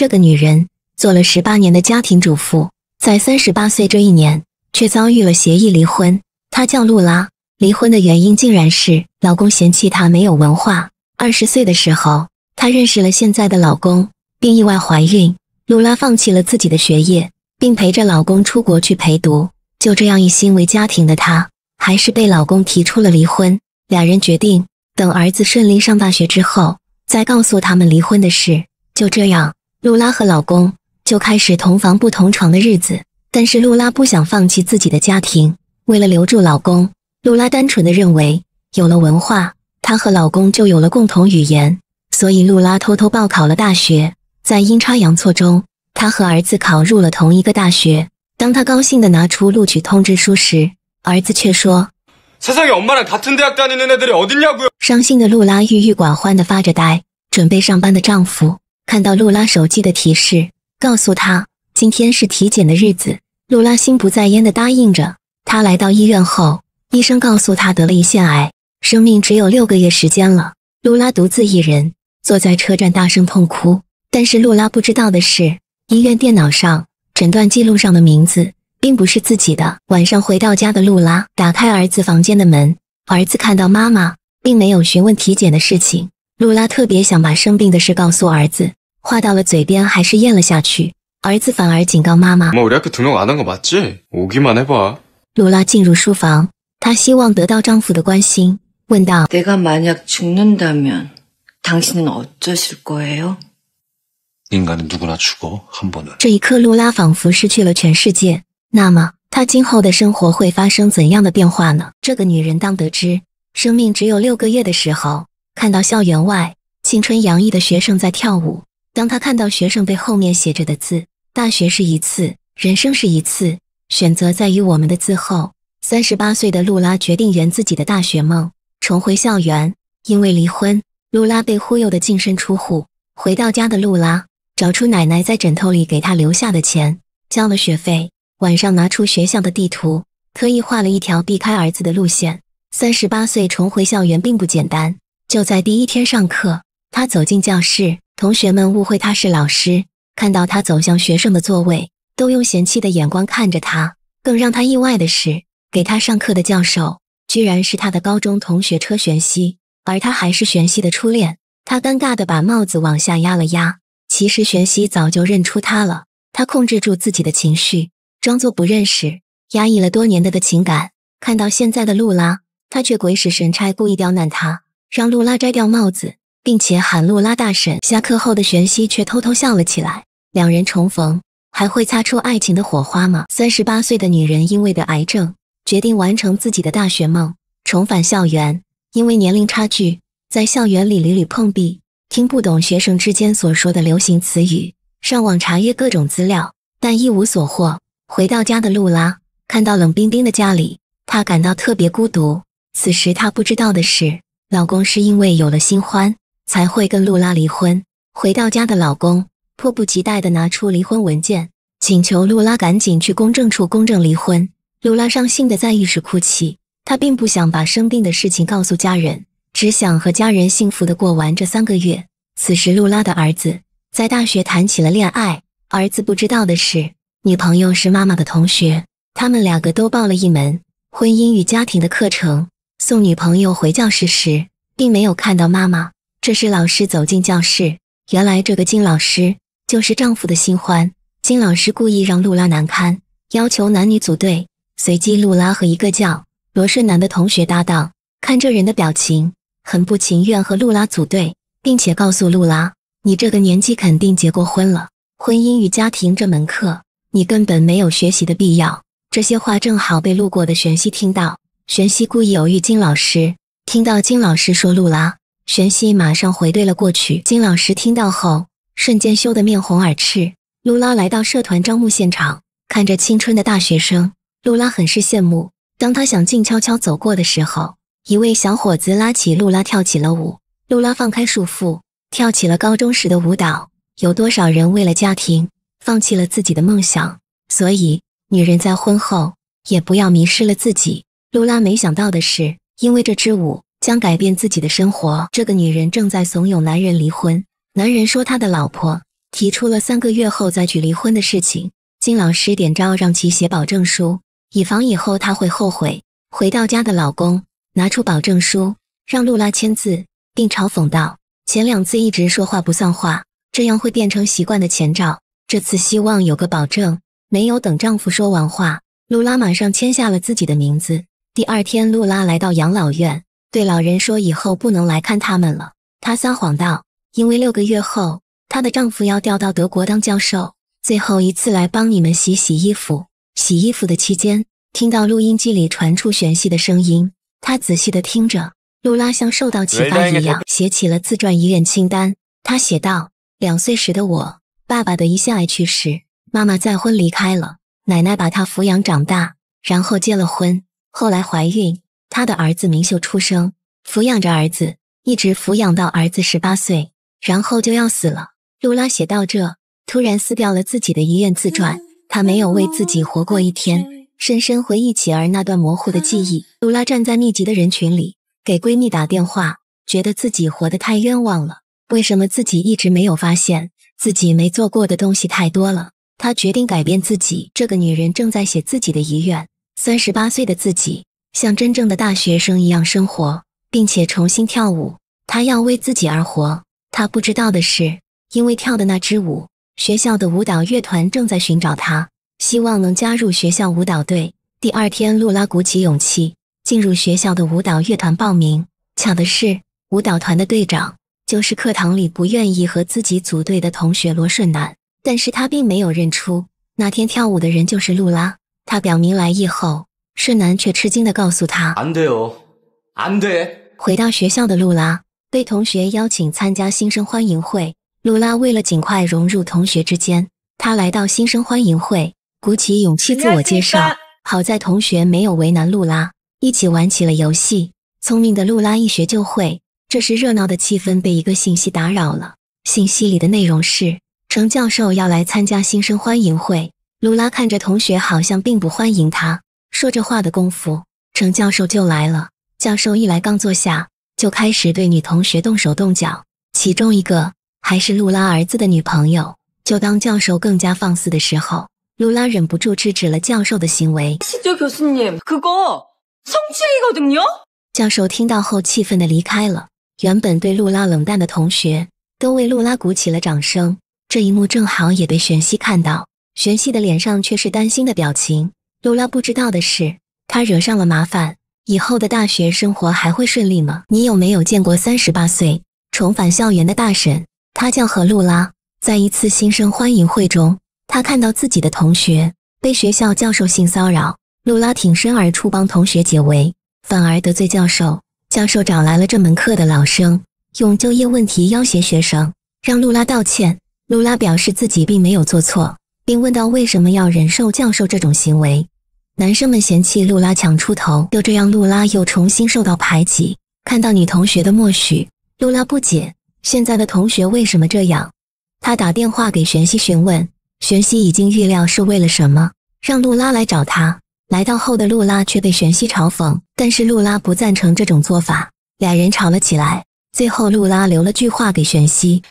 这个女人做了十八年的家庭主妇，在三十八岁这一年却遭遇了协议离婚。她叫露拉，离婚的原因竟然是老公嫌弃她没有文化。二十岁的时候，她认识了现在的老公，并意外怀孕。露拉放弃了自己的学业，并陪着老公出国去陪读。就这样一心为家庭的她，还是被老公提出了离婚。两人决定等儿子顺利上大学之后，再告诉他们离婚的事。就这样。露拉和老公就开始同房不同床的日子，但是露拉不想放弃自己的家庭，为了留住老公，露拉单纯的认为，有了文化，她和老公就有了共同语言，所以露拉偷偷报考了大学，在阴差阳错中，她和儿子考入了同一个大学。当她高兴的拿出录取通知书时，儿子却说：“伤心的露拉郁郁寡欢的发着呆，准备上班的丈夫。”看到露拉手机的提示，告诉她今天是体检的日子。露拉心不在焉地答应着。她来到医院后，医生告诉她得了胰腺癌，生命只有六个月时间了。露拉独自一人坐在车站，大声痛哭。但是露拉不知道的是，医院电脑上诊断记录上的名字并不是自己的。晚上回到家的露拉打开儿子房间的门，儿子看到妈妈，并没有询问体检的事情。露拉特别想把生病的事告诉儿子。话到了嘴边，还是咽了下去。儿子反而警告妈妈。妈妈，我俩可都没有按那个办，只，有去玩一露拉进入书房，她希望得到丈夫的关心，问道。如果我死了，你会怎么办？人类是无法存活的。这一刻，露拉仿佛失去了全世界。那么，她今后的生活会发生怎样的变化呢？这个女人当得知生命只有六个月的时候，看到校园外青春洋溢的学生在跳舞。当他看到学生背后面写着的字“大学是一次，人生是一次选择，在于我们的字后”，三十八岁的露拉决定圆自己的大学梦，重回校园。因为离婚，露拉被忽悠的净身出户。回到家的露拉找出奶奶在枕头里给她留下的钱，交了学费。晚上拿出学校的地图，特意画了一条避开儿子的路线。三十八岁重回校园并不简单。就在第一天上课，他走进教室。同学们误会他是老师，看到他走向学生的座位，都用嫌弃的眼光看着他。更让他意外的是，给他上课的教授居然是他的高中同学车玄熙，而他还是玄熙的初恋。他尴尬的把帽子往下压了压。其实玄熙早就认出他了，他控制住自己的情绪，装作不认识，压抑了多年的的情感。看到现在的露拉，他却鬼使神差，故意刁难他，让露拉摘掉帽子。并且喊露拉大婶。下课后的玄熙却偷偷笑了起来。两人重逢，还会擦出爱情的火花吗？三十八岁的女人因为得癌症，决定完成自己的大学梦，重返校园。因为年龄差距，在校园里屡屡碰壁，听不懂学生之间所说的流行词语。上网查阅各种资料，但一无所获。回到家的露拉看到冷冰冰的家里，她感到特别孤独。此时她不知道的是，老公是因为有了新欢。才会跟露拉离婚。回到家的老公迫不及待地拿出离婚文件，请求露拉赶紧去公证处公证离婚。露拉伤心地在浴室哭泣。她并不想把生病的事情告诉家人，只想和家人幸福地过完这三个月。此时，露拉的儿子在大学谈起了恋爱。儿子不知道的是，女朋友是妈妈的同学。他们两个都报了一门婚姻与家庭的课程。送女朋友回教室时，并没有看到妈妈。这时，老师走进教室。原来这个金老师就是丈夫的新欢。金老师故意让露拉难堪，要求男女组队。随即，露拉和一个叫罗顺南的同学搭档。看这人的表情，很不情愿和露拉组队，并且告诉露拉：“你这个年纪肯定结过婚了，婚姻与家庭这门课你根本没有学习的必要。”这些话正好被路过的玄熙听到。玄熙故意犹豫。金老师听到金老师说露拉。玄熙马上回对了过去。金老师听到后，瞬间羞得面红耳赤。露拉来到社团招募现场，看着青春的大学生，露拉很是羡慕。当他想静悄悄走过的时候，一位小伙子拉起露拉跳起了舞。露拉放开束缚，跳起了高中时的舞蹈。有多少人为了家庭放弃了自己的梦想？所以，女人在婚后也不要迷失了自己。露拉没想到的是，因为这支舞。将改变自己的生活。这个女人正在怂恿男人离婚。男人说他的老婆提出了三个月后再举离婚的事情。金老师点招让其写保证书，以防以后他会后悔。回到家的老公拿出保证书，让露拉签字，并嘲讽道：“前两次一直说话不算话，这样会变成习惯的前兆。这次希望有个保证。”没有等丈夫说完话，露拉马上签下了自己的名字。第二天，露拉来到养老院。对老人说：“以后不能来看他们了。”她撒谎道：“因为六个月后，她的丈夫要调到德国当教授。”最后一次来帮你们洗洗衣服。洗衣服的期间，听到录音机里传出玄细的声音，她仔细的听着。露拉像受到启发一样，写起了自传遗愿清单。她写道：“两岁时的我，爸爸的胰腺癌去世，妈妈再婚离开了，奶奶把她抚养长大，然后结了婚，后来怀孕。”她的儿子明秀出生，抚养着儿子，一直抚养到儿子十八岁，然后就要死了。露拉写到这，突然撕掉了自己的遗愿自传。她没有为自己活过一天，深深回忆起儿那段模糊的记忆。露拉站在密集的人群里，给闺蜜打电话，觉得自己活得太冤枉了。为什么自己一直没有发现自己没做过的东西太多了？她决定改变自己。这个女人正在写自己的遗愿。三十八岁的自己。像真正的大学生一样生活，并且重新跳舞。他要为自己而活。他不知道的是，因为跳的那支舞，学校的舞蹈乐团正在寻找他，希望能加入学校舞蹈队。第二天，露拉鼓起勇气进入学校的舞蹈乐团报名。巧的是，舞蹈团的队长就是课堂里不愿意和自己组队的同学罗顺南，但是他并没有认出那天跳舞的人就是露拉。他表明来意后。顺男却吃惊的告诉他：“安德，安德。”回到学校的露拉被同学邀请参加新生欢迎会。露拉为了尽快融入同学之间，她来到新生欢迎会，鼓起勇气自我介绍。好在同学没有为难露拉，一起玩起了游戏。聪明的露拉一学就会。这时，热闹的气氛被一个信息打扰了。信息里的内容是：程教授要来参加新生欢迎会。露拉看着同学，好像并不欢迎他。说着话的功夫，程教授就来了。教授一来，刚坐下就开始对女同学动手动脚，其中一个还是露拉儿子的女朋友。就当教授更加放肆的时候，露拉忍不住制止了教授的行为。教授听到后气愤的离开了。原本对露拉冷淡的同学都为露拉鼓起了掌声。这一幕正好也被玄熙看到，玄熙的脸上却是担心的表情。露拉不知道的是，他惹上了麻烦。以后的大学生活还会顺利吗？你有没有见过三十八岁重返校园的大神？他叫何露拉。在一次新生欢迎会中，他看到自己的同学被学校教授性骚扰，露拉挺身而出帮同学解围，反而得罪教授。教授找来了这门课的老生，用就业问题要挟学生，让露拉道歉。露拉表示自己并没有做错，并问到为什么要忍受教授这种行为。男生们嫌弃露拉抢出头，就这样，露拉又重新受到排挤。看到女同学的默许，露拉不解现在的同学为什么这样。她打电话给玄熙询问，玄熙已经预料是为了什么，让露拉来找他。来到后的露拉却被玄熙嘲讽，但是露拉不赞成这种做法，俩人吵了起来。最后，露拉留了句话给玄熙。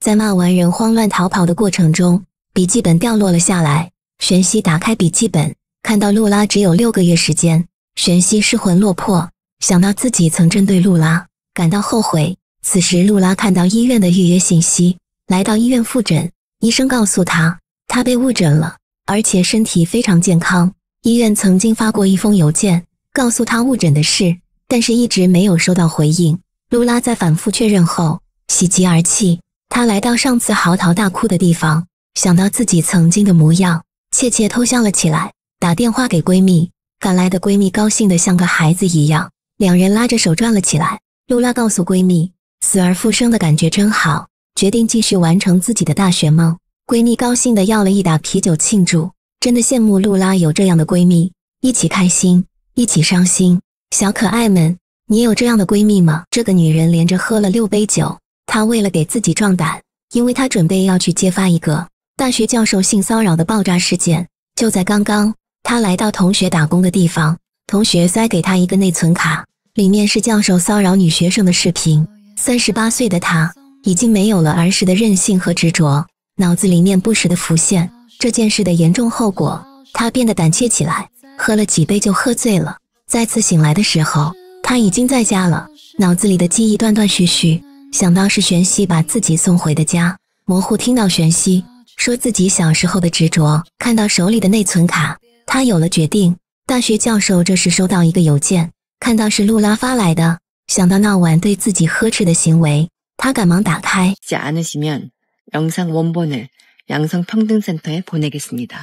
在骂完人慌乱逃跑的过程中，笔记本掉落了下来。玄熙打开笔记本，看到露拉只有六个月时间，玄熙失魂落魄，想到自己曾针对露拉，感到后悔。此时，露拉看到医院的预约信息，来到医院复诊。医生告诉她，她被误诊了，而且身体非常健康。医院曾经发过一封邮件，告诉她误诊的事，但是一直没有收到回应。露拉在反复确认后，喜极而泣。她来到上次嚎啕大哭的地方，想到自己曾经的模样。窃窃偷笑了起来，打电话给闺蜜。赶来的闺蜜高兴得像个孩子一样，两人拉着手转了起来。露拉告诉闺蜜：“死而复生的感觉真好，决定继续完成自己的大学梦。”闺蜜高兴地要了一打啤酒庆祝。真的羡慕露拉有这样的闺蜜，一起开心，一起伤心。小可爱们，你有这样的闺蜜吗？这个女人连着喝了六杯酒，她为了给自己壮胆，因为她准备要去揭发一个。大学教授性骚扰的爆炸事件就在刚刚，他来到同学打工的地方，同学塞给他一个内存卡，里面是教授骚扰女学生的视频。三十八岁的他已经没有了儿时的任性和执着，脑子里面不时的浮现这件事的严重后果，他变得胆怯起来，喝了几杯就喝醉了。再次醒来的时候，他已经在家了，脑子里的记忆断断续续，想到是玄熙把自己送回的家，模糊听到玄熙。说自己小时候的执着，看到手里的内存卡，他有了决定。大学教授这时收到一个邮件，看到是露拉发来的，想到那晚对自己呵斥的行为，他赶忙打开。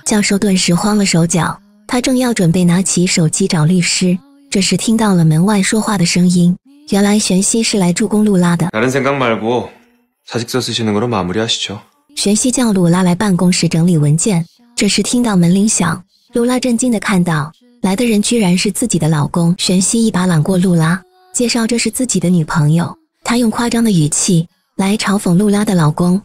教授顿时慌了手脚，他正要准备拿起手机找律师，这时听到了门外说话的声音。原来玄熙是来助攻露拉的。玄熙叫露拉来办公室整理文件，这时听到门铃响，露拉震惊的看到来的人居然是自己的老公。玄熙一把揽过露拉，介绍这是自己的女朋友。他用夸张的语气来嘲讽露拉的老公。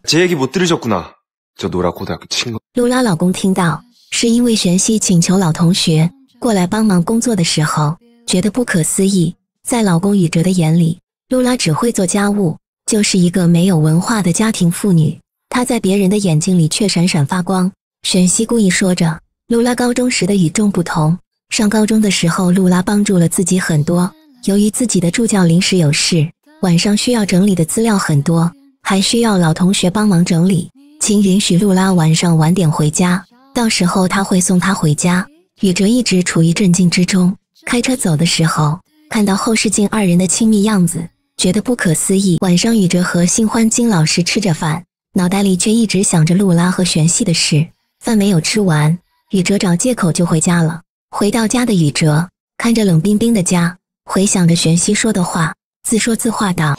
露拉老公听到是因为玄熙请求老同学过来帮忙工作的时候觉得不可思议。在老公宇哲的眼里，露拉只会做家务，就是一个没有文化的家庭妇女。他在别人的眼睛里却闪闪发光。沈西故意说着，露拉高中时的与众不同。上高中的时候，露拉帮助了自己很多。由于自己的助教临时有事，晚上需要整理的资料很多，还需要老同学帮忙整理，请允许露拉晚上晚点回家，到时候他会送她回家。宇哲一直处于震惊之中，开车走的时候，看到后视镜二人的亲密样子，觉得不可思议。晚上，宇哲和新欢金老师吃着饭。脑袋里却一直想着露拉和玄熙的事，饭没有吃完，宇哲找借口就回家了。回到家的宇哲看着冷冰冰的家，回想着玄熙说的话，自说自话道。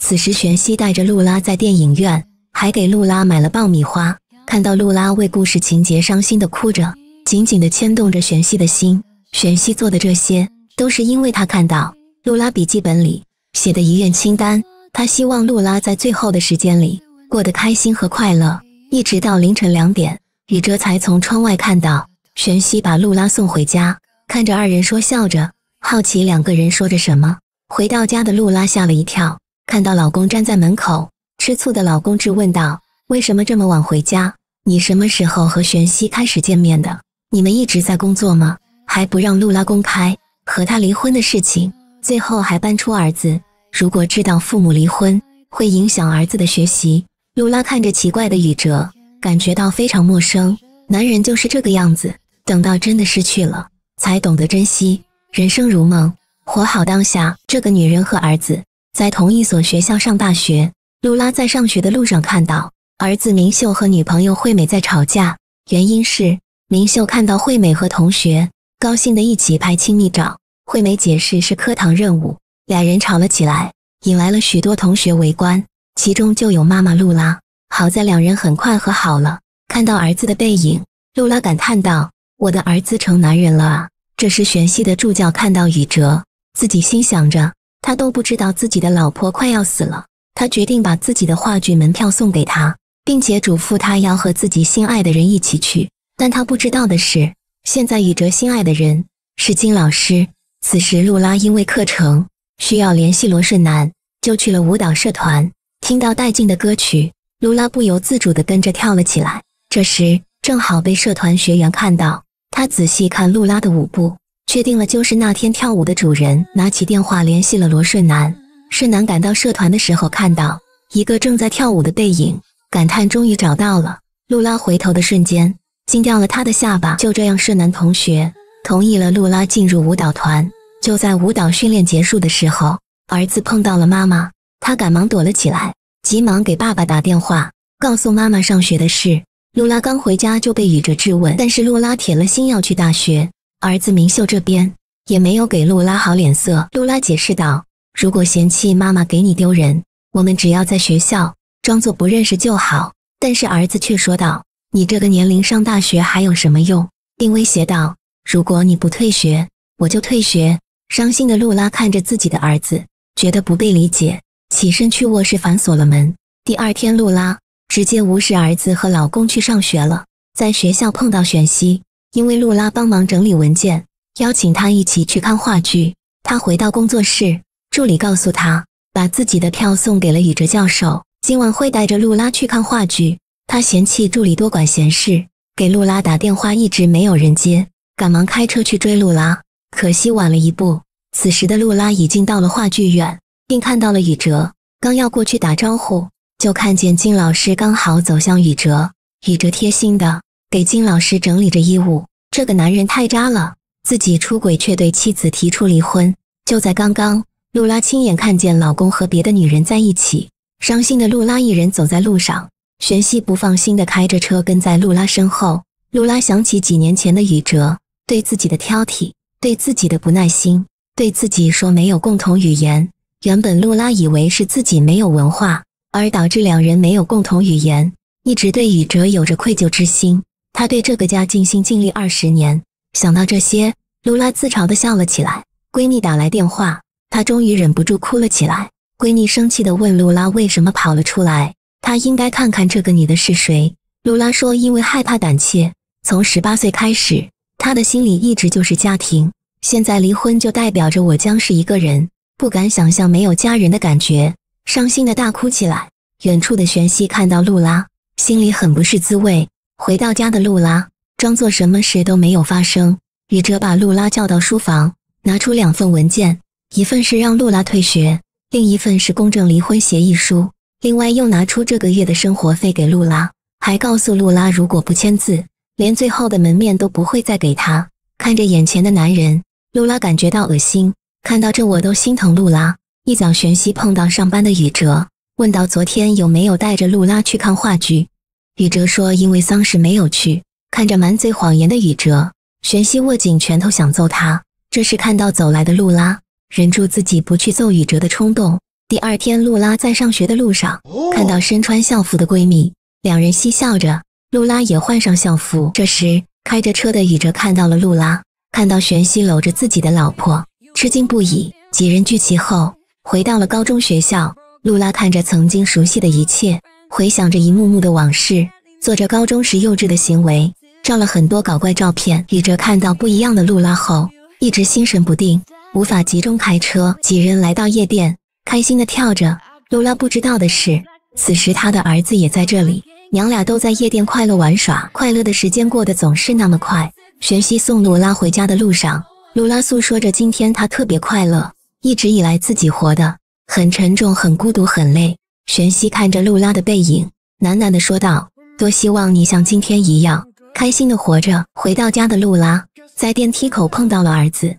此时玄熙带着露拉在电影院，还给露拉买了爆米花。看到露拉为故事情节伤心的哭着，紧紧的牵动着玄熙的心。玄熙做的这些，都是因为他看到露拉笔记本里写的遗愿清单。他希望露拉在最后的时间里过得开心和快乐。一直到凌晨两点，宇哲才从窗外看到玄熙把露拉送回家，看着二人说笑着，好奇两个人说着什么。回到家的露拉吓了一跳，看到老公站在门口，吃醋的老公质问道：“为什么这么晚回家？你什么时候和玄熙开始见面的？你们一直在工作吗？还不让露拉公开和他离婚的事情，最后还搬出儿子。”如果知道父母离婚会影响儿子的学习，露拉看着奇怪的宇哲，感觉到非常陌生。男人就是这个样子，等到真的失去了，才懂得珍惜。人生如梦，活好当下。这个女人和儿子在同一所学校上大学。露拉在上学的路上看到儿子明秀和女朋友惠美在吵架，原因是明秀看到惠美和同学高兴的一起拍亲密照，惠美解释是课堂任务。俩人吵了起来，引来了许多同学围观，其中就有妈妈露拉。好在两人很快和好了。看到儿子的背影，露拉感叹道：“我的儿子成男人了啊！”这时，玄熙的助教看到宇哲，自己心想着，他都不知道自己的老婆快要死了，他决定把自己的话剧门票送给他，并且嘱咐他要和自己心爱的人一起去。但他不知道的是，现在宇哲心爱的人是金老师。此时，露拉因为课程。需要联系罗顺男，就去了舞蹈社团。听到带劲的歌曲，露拉不由自主地跟着跳了起来。这时正好被社团学员看到，他仔细看露拉的舞步，确定了就是那天跳舞的主人。拿起电话联系了罗顺男。顺男赶到社团的时候，看到一个正在跳舞的背影，感叹终于找到了。露拉回头的瞬间，惊掉了他的下巴。就这样，顺男同学同意了露拉进入舞蹈团。就在舞蹈训练结束的时候，儿子碰到了妈妈，他赶忙躲了起来，急忙给爸爸打电话，告诉妈妈上学的事。露拉刚回家就被雨哲质问，但是露拉铁了心要去大学。儿子明秀这边也没有给露拉好脸色。露拉解释道：“如果嫌弃妈妈给你丢人，我们只要在学校装作不认识就好。”但是儿子却说道：“你这个年龄上大学还有什么用？”并威胁道：“如果你不退学，我就退学。”伤心的露拉看着自己的儿子，觉得不被理解，起身去卧室反锁了门。第二天，露拉直接无视儿子和老公去上学了。在学校碰到玄熙，因为露拉帮忙整理文件，邀请他一起去看话剧。他回到工作室，助理告诉他把自己的票送给了宇哲教授，今晚会带着露拉去看话剧。他嫌弃助理多管闲事，给露拉打电话一直没有人接，赶忙开车去追露拉。可惜晚了一步。此时的露拉已经到了话剧院，并看到了宇哲。刚要过去打招呼，就看见金老师刚好走向宇哲。宇哲贴心的给金老师整理着衣物。这个男人太渣了，自己出轨却对妻子提出离婚。就在刚刚，露拉亲眼看见老公和别的女人在一起，伤心的露拉一人走在路上。玄熙不放心的开着车跟在露拉身后。露拉想起几年前的宇哲对自己的挑剔。对自己的不耐心，对自己说没有共同语言。原本露拉以为是自己没有文化，而导致两人没有共同语言，一直对宇哲有着愧疚之心。她对这个家尽心尽力二十年，想到这些，露拉自嘲的笑了起来。闺蜜打来电话，她终于忍不住哭了起来。闺蜜生气的问露拉为什么跑了出来，她应该看看这个你的是谁。露拉说因为害怕胆怯，从十八岁开始。他的心里一直就是家庭，现在离婚就代表着我将是一个人，不敢想象没有家人的感觉，伤心的大哭起来。远处的玄熙看到露拉，心里很不是滋味。回到家的露拉，装作什么事都没有发生。雨哲把露拉叫到书房，拿出两份文件，一份是让露拉退学，另一份是公证离婚协议书。另外又拿出这个月的生活费给露拉，还告诉露拉如果不签字。连最后的门面都不会再给他。看着眼前的男人，露拉感觉到恶心。看到这，我都心疼露拉。一早，玄熙碰到上班的宇哲，问到昨天有没有带着露拉去看话剧。宇哲说因为丧事没有去。看着满嘴谎言的宇哲，玄熙握紧拳头想揍他。这时看到走来的露拉，忍住自己不去揍宇哲的冲动。第二天，露拉在上学的路上看到身穿校服的闺蜜，两人嬉笑着。露拉也换上校服。这时，开着车的宇哲看到了露拉，看到玄熙搂着自己的老婆，吃惊不已。几人聚齐后，回到了高中学校。露拉看着曾经熟悉的一切，回想着一幕幕的往事，做着高中时幼稚的行为，照了很多搞怪照片。宇哲看到不一样的露拉后，一直心神不定，无法集中开车。几人来到夜店，开心的跳着。露拉不知道的是，此时他的儿子也在这里。娘俩都在夜店快乐玩耍，快乐的时间过得总是那么快。玄熙送露拉回家的路上，露拉诉说着今天她特别快乐。一直以来自己活的很沉重，很孤独，很累。玄熙看着露拉的背影，喃喃的说道：“多希望你像今天一样开心的活着。”回到家的露拉在电梯口碰到了儿子。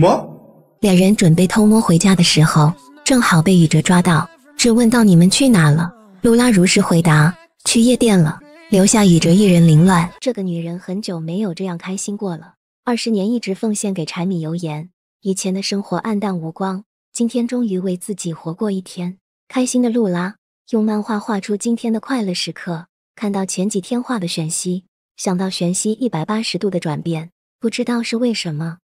妈，两人准备偷摸回家的时候，正好被宇哲抓到，质问到：“你们去哪了？”露拉如实回答。去夜店了，留下雨哲一人凌乱。这个女人很久没有这样开心过了。二十年一直奉献给柴米油盐，以前的生活暗淡无光，今天终于为自己活过一天，开心的露拉用漫画画出今天的快乐时刻。看到前几天画的玄熙，想到玄熙一百八十度的转变，不知道是为什么。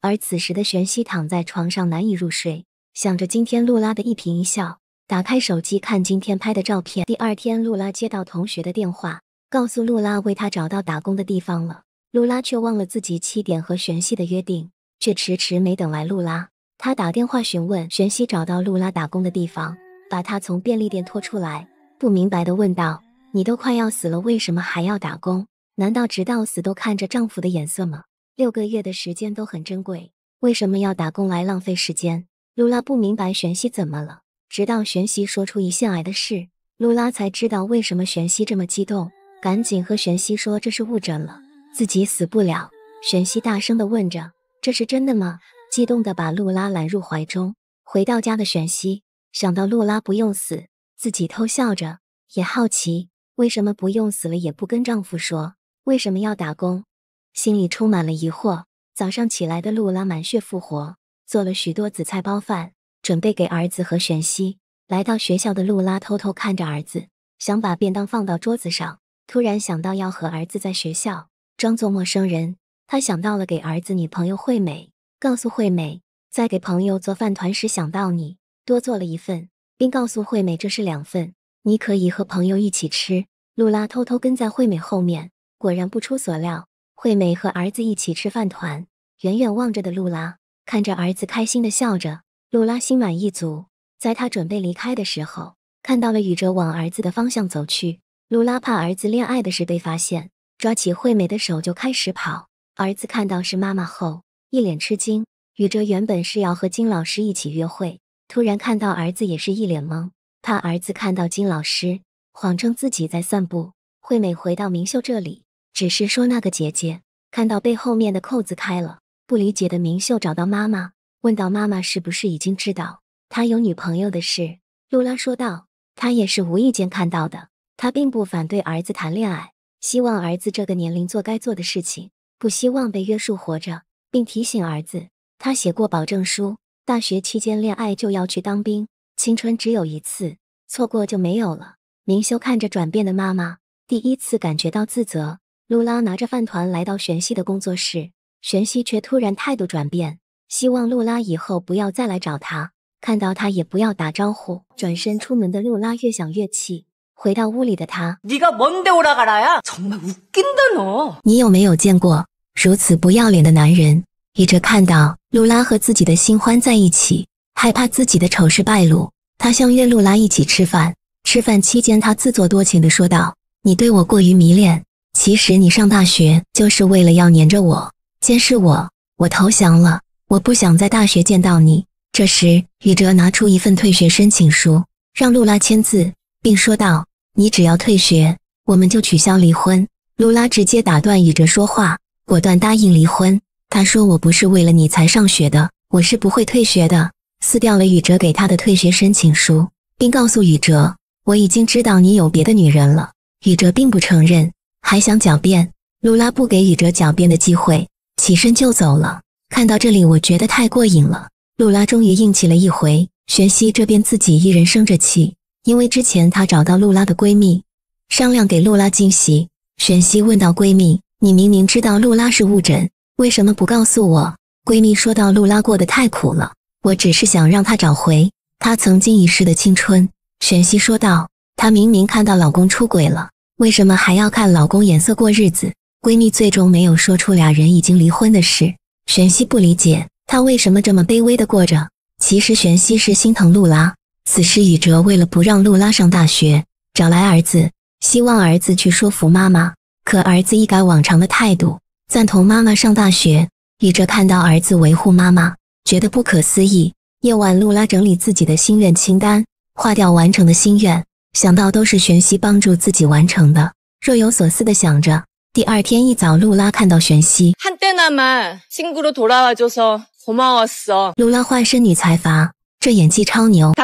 而此时的玄熙躺在床上难以入睡，想着今天露拉的一颦一笑。打开手机看今天拍的照片。第二天，露拉接到同学的电话，告诉露拉为他找到打工的地方了。露拉却忘了自己七点和玄熙的约定，却迟迟没等来露拉。他打电话询问玄熙找到露拉打工的地方，把她从便利店拖出来，不明白的问道：“你都快要死了，为什么还要打工？难道直到死都看着丈夫的眼色吗？六个月的时间都很珍贵，为什么要打工来浪费时间？”露拉不明白玄熙怎么了。直到玄熙说出胰腺癌的事，露拉才知道为什么玄熙这么激动，赶紧和玄熙说这是误诊了，自己死不了。玄熙大声地问着：“这是真的吗？”激动地把露拉揽入怀中。回到家的玄熙想到露拉不用死，自己偷笑着，也好奇为什么不用死了也不跟丈夫说，为什么要打工，心里充满了疑惑。早上起来的露拉满血复活，做了许多紫菜包饭。准备给儿子和玄熙来到学校的露拉偷偷看着儿子，想把便当放到桌子上，突然想到要和儿子在学校装作陌生人。他想到了给儿子女朋友惠美，告诉惠美在给朋友做饭团时想到你，多做了一份，并告诉惠美这是两份，你可以和朋友一起吃。露拉偷偷跟在惠美后面，果然不出所料，惠美和儿子一起吃饭团。远远望着的露拉看着儿子开心的笑着。露拉心满意足，在她准备离开的时候，看到了宇哲往儿子的方向走去。露拉怕儿子恋爱的事被发现，抓起惠美的手就开始跑。儿子看到是妈妈后，一脸吃惊。宇哲原本是要和金老师一起约会，突然看到儿子，也是一脸懵。怕儿子看到金老师，谎称自己在散步。惠美回到明秀这里，只是说那个姐姐看到背后面的扣子开了，不理解的明秀找到妈妈。问到妈妈是不是已经知道他有女朋友的事？露拉说道：“他也是无意间看到的。他并不反对儿子谈恋爱，希望儿子这个年龄做该做的事情，不希望被约束活着，并提醒儿子，他写过保证书，大学期间恋爱就要去当兵。青春只有一次，错过就没有了。”明修看着转变的妈妈，第一次感觉到自责。露拉拿着饭团来到玄熙的工作室，玄熙却突然态度转变。希望露拉以后不要再来找他，看到他也不要打招呼。转身出门的露拉越想越气。回到屋里的他，你个么的胡拉卡呀，真么无品的你有没有见过如此不要脸的男人？一直看到露拉和自己的新欢在一起，害怕自己的丑事败露，他相约露拉一起吃饭。吃饭期间，他自作多情地说道：“你对我过于迷恋，其实你上大学就是为了要黏着我，监视我。我投降了。”我不想在大学见到你。这时，宇哲拿出一份退学申请书，让露拉签字，并说道：“你只要退学，我们就取消离婚。”露拉直接打断宇哲说话，果断答应离婚。他说：“我不是为了你才上学的，我是不会退学的。”撕掉了宇哲给他的退学申请书，并告诉宇哲：“我已经知道你有别的女人了。”宇哲并不承认，还想狡辩。露拉不给宇哲狡辩的机会，起身就走了。看到这里，我觉得太过瘾了。露拉终于硬气了一回。玄熙这边自己一人生着气，因为之前她找到露拉的闺蜜，商量给露拉惊喜。玄熙问道：“闺蜜，你明明知道露拉是误诊，为什么不告诉我？”闺蜜说道：“露拉过得太苦了，我只是想让她找回她曾经遗失的青春。”玄熙说道：“她明明看到老公出轨了，为什么还要看老公眼色过日子？”闺蜜最终没有说出俩人已经离婚的事。玄熙不理解他为什么这么卑微的过着。其实玄熙是心疼露拉。此时宇哲为了不让露拉上大学，找来儿子，希望儿子去说服妈妈。可儿子一改往常的态度，赞同妈妈上大学。宇哲看到儿子维护妈妈，觉得不可思议。夜晚，露拉整理自己的心愿清单，划掉完成的心愿，想到都是玄熙帮助自己完成的，若有所思的想着。第二天一早，露拉看到玄熙。露拉化身女财阀，这演技超牛。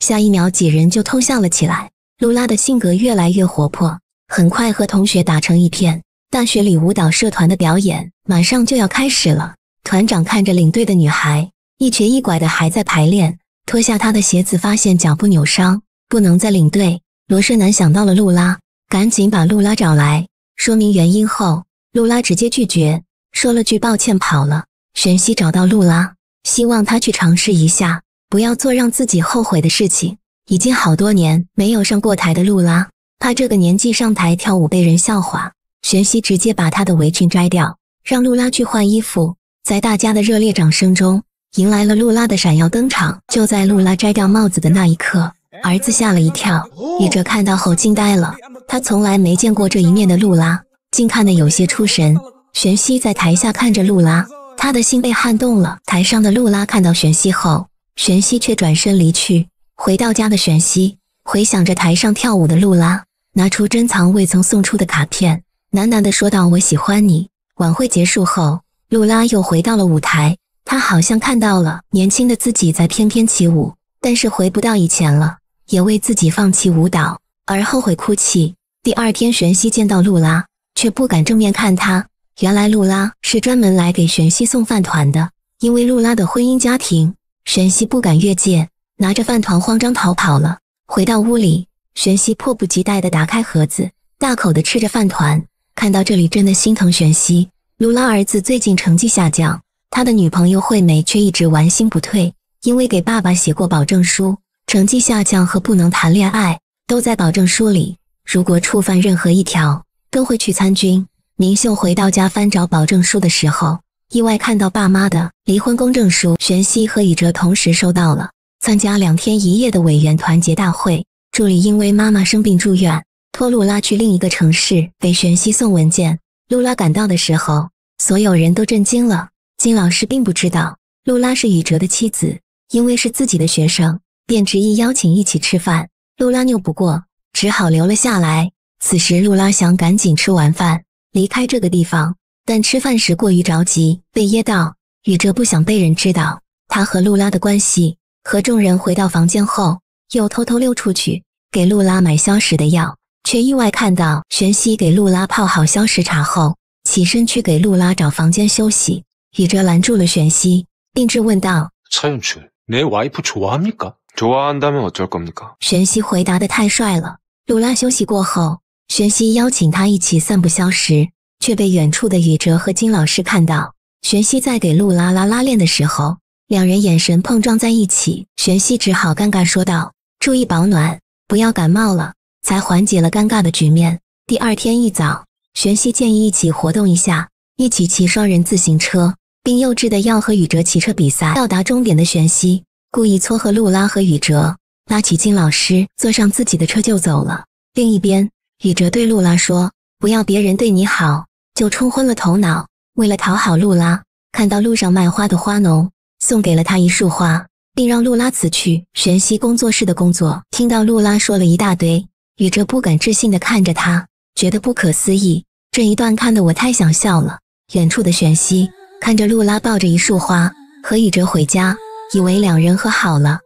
下一秒，几人就偷笑了起来。露拉的性格越来越活泼，很快和同学打成一片。大学里舞蹈社团的表演马上就要开始了，团长看着领队的女孩一瘸一拐的还在排练，脱下她的鞋子发现脚部扭伤，不能再领队。罗胜男想到了露拉，赶紧把露拉找来，说明原因后，露拉直接拒绝，说了句抱歉跑了。玄熙找到露拉，希望她去尝试一下，不要做让自己后悔的事情。已经好多年没有上过台的露拉，怕这个年纪上台跳舞被人笑话，玄熙直接把她的围裙摘掉，让露拉去换衣服。在大家的热烈掌声中，迎来了露拉的闪耀登场。就在露拉摘掉帽子的那一刻。儿子吓了一跳，李哲看到后惊呆了，他从来没见过这一面的露拉，竟看得有些出神。玄熙在台下看着露拉，他的心被撼动了。台上的露拉看到玄熙后，玄熙却转身离去。回到家的玄熙回想着台上跳舞的露拉，拿出珍藏未曾送出的卡片，喃喃的说道：“我喜欢你。”晚会结束后，露拉又回到了舞台，她好像看到了年轻的自己在翩翩起舞，但是回不到以前了。也为自己放弃舞蹈而后悔哭泣。第二天，玄熙见到露拉，却不敢正面看她。原来，露拉是专门来给玄熙送饭团的。因为露拉的婚姻家庭，玄熙不敢越界，拿着饭团慌张逃跑了。回到屋里，玄熙迫不及待地打开盒子，大口地吃着饭团。看到这里，真的心疼玄熙。露拉儿子最近成绩下降，他的女朋友惠美却一直玩心不退，因为给爸爸写过保证书。成绩下降和不能谈恋爱都在保证书里，如果触犯任何一条，都会去参军。明秀回到家翻找保证书的时候，意外看到爸妈的离婚公证书。玄熙和以哲同时收到了参加两天一夜的委员团结大会。助理因为妈妈生病住院，托露拉去另一个城市给玄熙送文件。露拉赶到的时候，所有人都震惊了。金老师并不知道露拉是宇哲的妻子，因为是自己的学生。便执意邀请一起吃饭，露拉拗不过，只好留了下来。此时，露拉想赶紧吃完饭离开这个地方，但吃饭时过于着急，被噎到。宇哲不想被人知道他和露拉的关系，和众人回到房间后，又偷偷溜出去给露拉买消食的药，却意外看到玄熙给露拉泡好消食茶后，起身去给露拉找房间休息。宇哲拦住了玄熙，并质问道：“차연출내와이프좋아합니까？”喜欢한다 면， 어쩔겁니까玄熙回答的太帅了。露拉休息过后，玄熙邀请他一起散步消食，却被远处的宇哲和金老师看到。玄熙在给露拉拉拉链的时候，两人眼神碰撞在一起，玄熙只好尴尬说道：“注意保暖，不要感冒了。”才缓解了尴尬的局面。第二天一早，玄熙建议一起活动一下，一起骑双人自行车，并幼稚的要和宇哲骑车比赛。到达终点的玄熙。故意撮合露拉和宇哲，拉起金老师坐上自己的车就走了。另一边，宇哲对露拉说：“不要别人对你好就冲昏了头脑。”为了讨好露拉，看到路上卖花的花农，送给了他一束花，并让露拉辞去玄熙工作室的工作。听到露拉说了一大堆，宇哲不敢置信地看着他，觉得不可思议。这一段看得我太想笑了。远处的玄熙看着露拉抱着一束花和宇哲回家。以为两人和好了。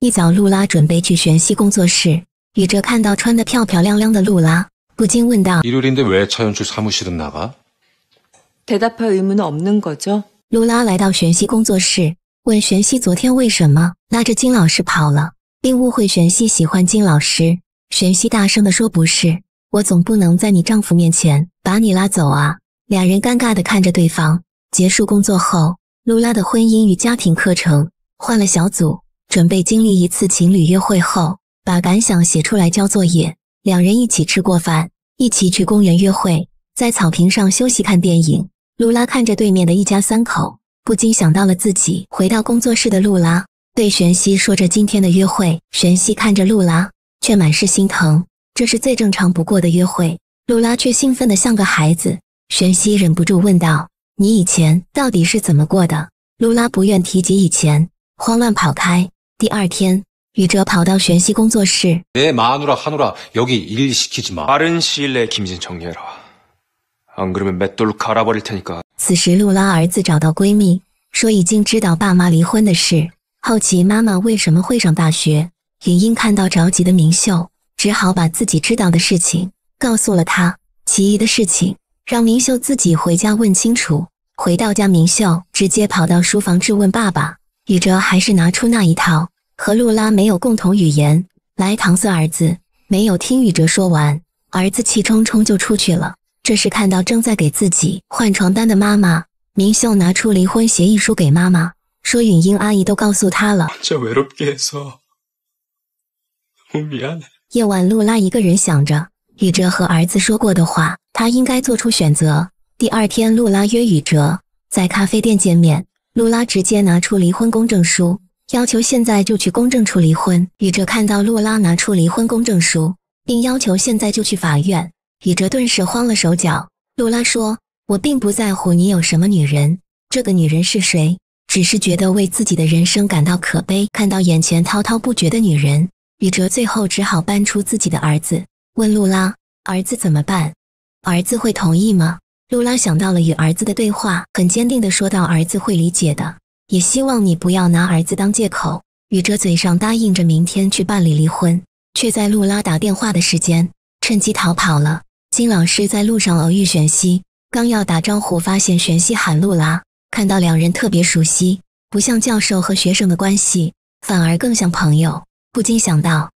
一早，露拉准备去玄熙工作室，宇哲看到穿的漂漂亮亮的露拉，不禁问道：“”없는거 죠？ 露拉来到玄熙工作室，问玄熙昨天为什么拉着金老师跑了，并误会玄熙喜欢金老师。玄熙大声的说：“不是，我总不能在你丈夫面前把你拉走啊！”两人尴尬的看着对方。结束工作后。露拉的婚姻与家庭课程换了小组，准备经历一次情侣约会后，把感想写出来交作业。两人一起吃过饭，一起去公园约会，在草坪上休息看电影。露拉看着对面的一家三口，不禁想到了自己回到工作室的露拉，对玄熙说着今天的约会。玄熙看着露拉，却满是心疼。这是最正常不过的约会，露拉却兴奋得像个孩子。玄熙忍不住问道。你以前到底是怎么过的？露拉不愿提及以前，慌乱跑开。第二天，宇哲跑到玄熙工作室。내마누라누라여기일시키지마른내김진정리해라안그러면맷돌갈아버릴테니까此时，露拉儿子找到闺蜜，说已经知道爸妈离婚的事，好奇妈妈为什么会上大学。尹英看到着急的明秀，只好把自己知道的事情告诉了他，其余的事情。让明秀自己回家问清楚。回到家，明秀直接跑到书房质问爸爸。宇哲还是拿出那一套，和露拉没有共同语言来搪塞儿子。没有听宇哲说完，儿子气冲冲就出去了。这时看到正在给自己换床单的妈妈，明秀拿出离婚协议书给妈妈，说允英阿姨都告诉他了。夜晚，露拉一个人想着宇哲和儿子说过的话。他应该做出选择。第二天，露拉约宇哲在咖啡店见面。露拉直接拿出离婚公证书，要求现在就去公证处离婚。宇哲看到露拉拿出离婚公证书，并要求现在就去法院，宇哲顿时慌了手脚。露拉说：“我并不在乎你有什么女人，这个女人是谁？只是觉得为自己的人生感到可悲。”看到眼前滔滔不绝的女人，宇哲最后只好搬出自己的儿子，问露拉：“儿子怎么办？”儿子会同意吗？露拉想到了与儿子的对话，很坚定地说道：“儿子会理解的，也希望你不要拿儿子当借口。”宇哲嘴上答应着明天去办理离婚，却在露拉打电话的时间趁机逃跑了。金老师在路上偶遇玄熙，刚要打招呼，发现玄熙喊露拉，看到两人特别熟悉，不像教授和学生的关系，反而更像朋友，不禁想到。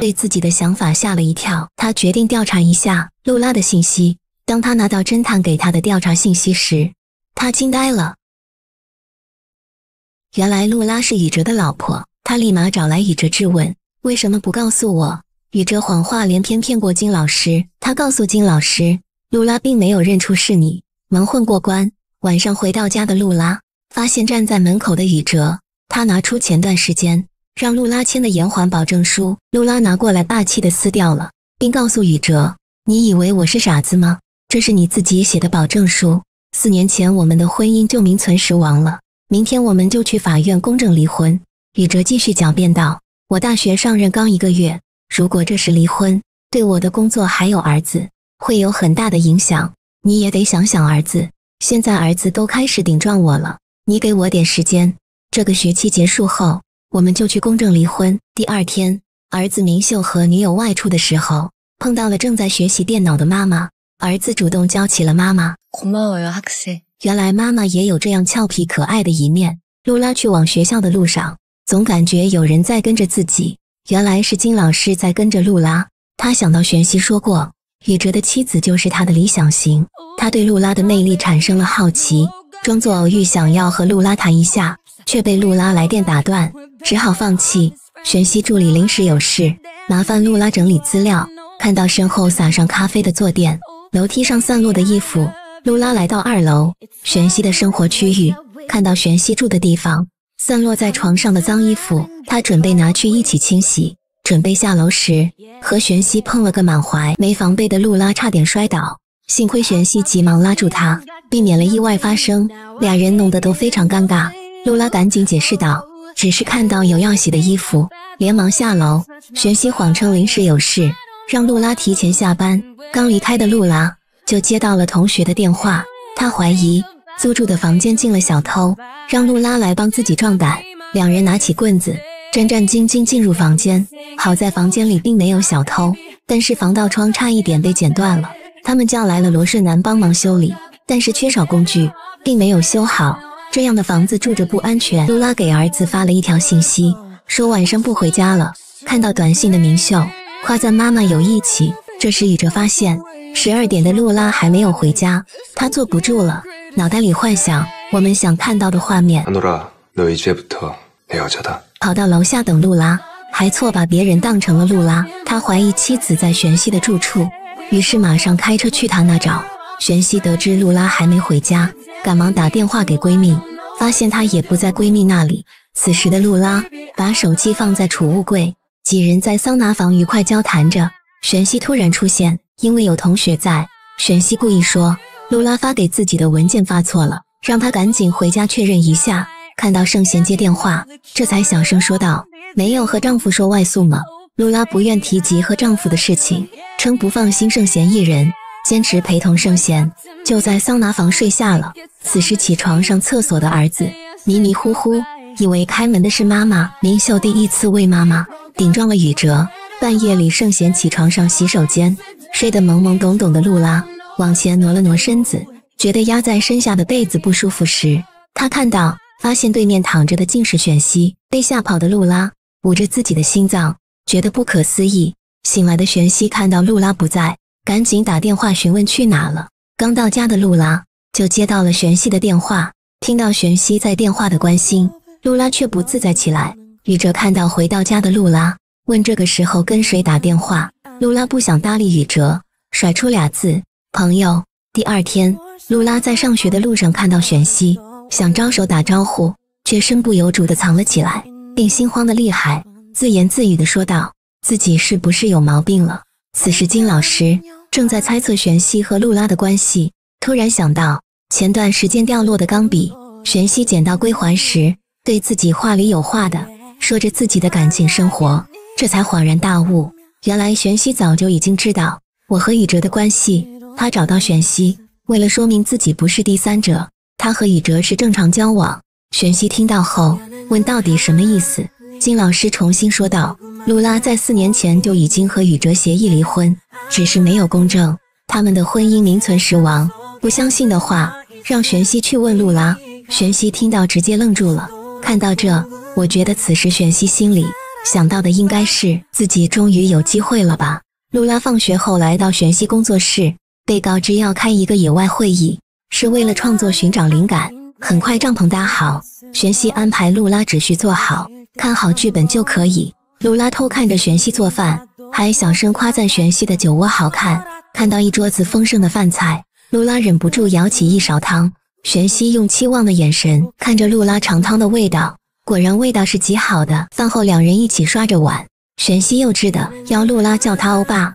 被自己的想法吓了一跳，他决定调查一下露拉的信息。当他拿到侦探给他的调查信息时，他惊呆了。原来露拉是宇哲的老婆，他立马找来宇哲质问：“为什么不告诉我？”宇哲谎话连篇，骗过金老师。他告诉金老师，露拉并没有认出是你，蒙混过关。晚上回到家的露拉，发现站在门口的宇哲，他拿出前段时间。让露拉签的延缓保证书，露拉拿过来，霸气的撕掉了，并告诉宇哲：“你以为我是傻子吗？这是你自己写的保证书。四年前我们的婚姻就名存实亡了，明天我们就去法院公证离婚。”宇哲继续狡辩道：“我大学上任刚一个月，如果这时离婚，对我的工作还有儿子会有很大的影响。你也得想想儿子，现在儿子都开始顶撞我了。你给我点时间，这个学期结束后。”我们就去公证离婚。第二天，儿子明秀和女友外出的时候，碰到了正在学习电脑的妈妈。儿子主动教起了妈妈。原来妈妈也有这样俏皮可爱的一面。露拉去往学校的路上，总感觉有人在跟着自己。原来是金老师在跟着露拉。他想到玄熙说过，宇哲的妻子就是他的理想型。他对露拉的魅力产生了好奇，装作偶遇想要和露拉谈一下，却被露拉来电打断。只好放弃。玄熙助理临时有事，麻烦露拉整理资料。看到身后撒上咖啡的坐垫，楼梯上散落的衣服，露拉来到二楼玄熙的生活区域，看到玄熙住的地方散落在床上的脏衣服，她准备拿去一起清洗。准备下楼时，和玄熙碰了个满怀，没防备的露拉差点摔倒，幸亏玄熙急忙拉住她，避免了意外发生，俩人弄得都非常尴尬。露拉赶紧解释道。只是看到有要洗的衣服，连忙下楼。玄熙谎称临时有事，让露拉提前下班。刚离开的露拉就接到了同学的电话，他怀疑租住的房间进了小偷，让露拉来帮自己壮胆。两人拿起棍子，战战兢兢进入房间。好在房间里并没有小偷，但是防盗窗差一点被剪断了。他们叫来了罗顺南帮忙修理，但是缺少工具，并没有修好。这样的房子住着不安全。露拉给儿子发了一条信息，说晚上不回家了。看到短信的明秀夸赞妈妈有义气。这时，宇哲发现十二点的露拉还没有回家，他坐不住了，脑袋里幻想我们想看到的画面。跑到楼下等露拉，还错把别人当成了露拉。他怀疑妻子在玄熙的住处，于是马上开车去他那找玄熙。得知露拉还没回家。赶忙打电话给闺蜜，发现她也不在闺蜜那里。此时的露拉把手机放在储物柜，几人在桑拿房愉快交谈着。玄熙突然出现，因为有同学在，玄熙故意说露拉发给自己的文件发错了，让她赶紧回家确认一下。看到圣贤接电话，这才小声说道：“没有和丈夫说外宿吗？”露拉不愿提及和丈夫的事情，称不放心圣贤一人。坚持陪同圣贤，就在桑拿房睡下了。此时起床上厕所的儿子迷迷糊糊，以为开门的是妈妈。明秀第一次为妈妈顶撞了雨哲。半夜里，圣贤起床上洗手间，睡得懵懵懂懂的露拉往前挪了挪身子，觉得压在身下的被子不舒服时，他看到发现对面躺着的竟是玄熙。被吓跑的露拉捂着自己的心脏，觉得不可思议。醒来的玄熙看到露拉不在。赶紧打电话询问去哪了。刚到家的露拉就接到了玄熙的电话，听到玄熙在电话的关心，露拉却不自在起来。宇哲看到回到家的露拉，问这个时候跟谁打电话，露拉不想搭理宇哲，甩出俩字：朋友。第二天，露拉在上学的路上看到玄熙，想招手打招呼，却身不由主的藏了起来，并心慌的厉害，自言自语的说道：自己是不是有毛病了？此时，金老师正在猜测玄熙和露拉的关系，突然想到前段时间掉落的钢笔。玄熙捡到归还时，对自己话里有话的说着自己的感情生活，这才恍然大悟，原来玄熙早就已经知道我和以哲的关系。他找到玄熙，为了说明自己不是第三者，他和以哲是正常交往。玄熙听到后，问到底什么意思？金老师重新说道：“露拉在四年前就已经和宇哲协议离婚，只是没有公证，他们的婚姻名存实亡。不相信的话，让玄熙去问露拉。”玄熙听到直接愣住了。看到这，我觉得此时玄熙心里想到的应该是自己终于有机会了吧。露拉放学后来到玄熙工作室，被告知要开一个野外会议，是为了创作寻找灵感。很快帐篷搭好，玄熙安排露拉只需做好，看好剧本就可以。露拉偷看着玄熙做饭，还小声夸赞玄熙的酒窝好看。看到一桌子丰盛的饭菜，露拉忍不住舀起一勺汤。玄熙用期望的眼神看着露拉尝汤的味道，果然味道是极好的。饭后两人一起刷着碗，玄熙幼稚的要露拉叫他欧巴。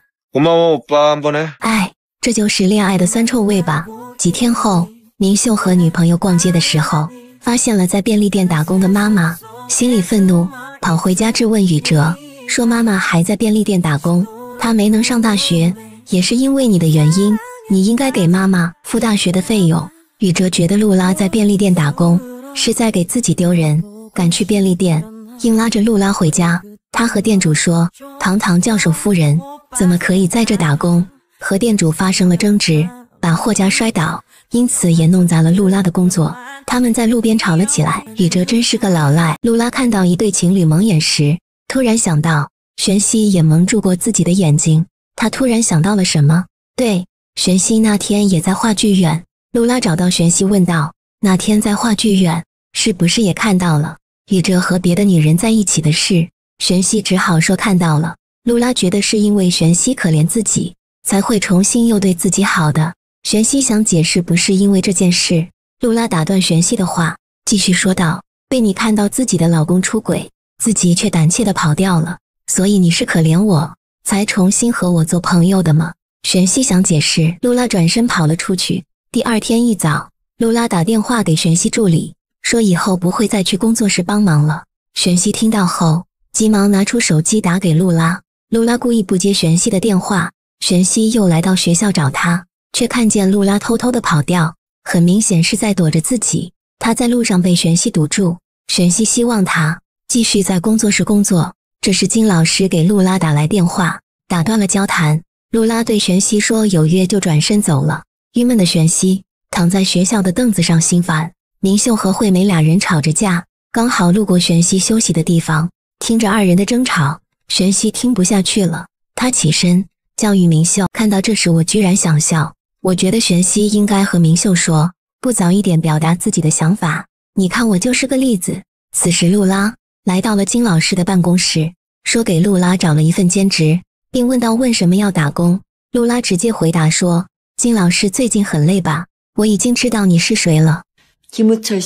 哎，这就是恋爱的酸臭味吧？几天后。明秀和女朋友逛街的时候，发现了在便利店打工的妈妈，心里愤怒，跑回家质问宇哲，说妈妈还在便利店打工，她没能上大学，也是因为你的原因，你应该给妈妈付大学的费用。宇哲觉得露拉在便利店打工是在给自己丢人，赶去便利店，硬拉着露拉回家。他和店主说，堂堂教授夫人怎么可以在这打工？和店主发生了争执，把货架摔倒。因此也弄砸了露拉的工作。他们在路边吵了起来。宇哲真是个老赖。露拉看到一对情侣蒙眼时，突然想到玄熙也蒙住过自己的眼睛。他突然想到了什么？对，玄熙那天也在话剧院。露拉找到玄熙，问道：“那天在话剧院，是不是也看到了宇哲和别的女人在一起的事？”玄熙只好说看到了。露拉觉得是因为玄熙可怜自己，才会重新又对自己好的。玄熙想解释，不是因为这件事。露拉打断玄熙的话，继续说道：“被你看到自己的老公出轨，自己却胆怯的跑掉了，所以你是可怜我才重新和我做朋友的吗？”玄熙想解释，露拉转身跑了出去。第二天一早，露拉打电话给玄熙助理，说以后不会再去工作室帮忙了。玄熙听到后，急忙拿出手机打给露拉，露拉故意不接玄熙的电话。玄熙又来到学校找她。却看见露拉偷偷的跑掉，很明显是在躲着自己。他在路上被玄熙堵住，玄熙希望他继续在工作室工作。这时金老师给露拉打来电话，打断了交谈。露拉对玄熙说有约，就转身走了。郁闷的玄熙躺在学校的凳子上心烦。明秀和惠美俩人吵着架，刚好路过玄熙休息的地方，听着二人的争吵，玄熙听不下去了，他起身教育明秀。看到这时，我居然想笑。我觉得玄熙应该和明秀说，不早一点表达自己的想法。你看，我就是个例子。此时，露拉来到了金老师的办公室，说给露拉找了一份兼职，并问到：为什么要打工？露拉直接回答说：“金老师最近很累吧？我已经知道你是谁了。”가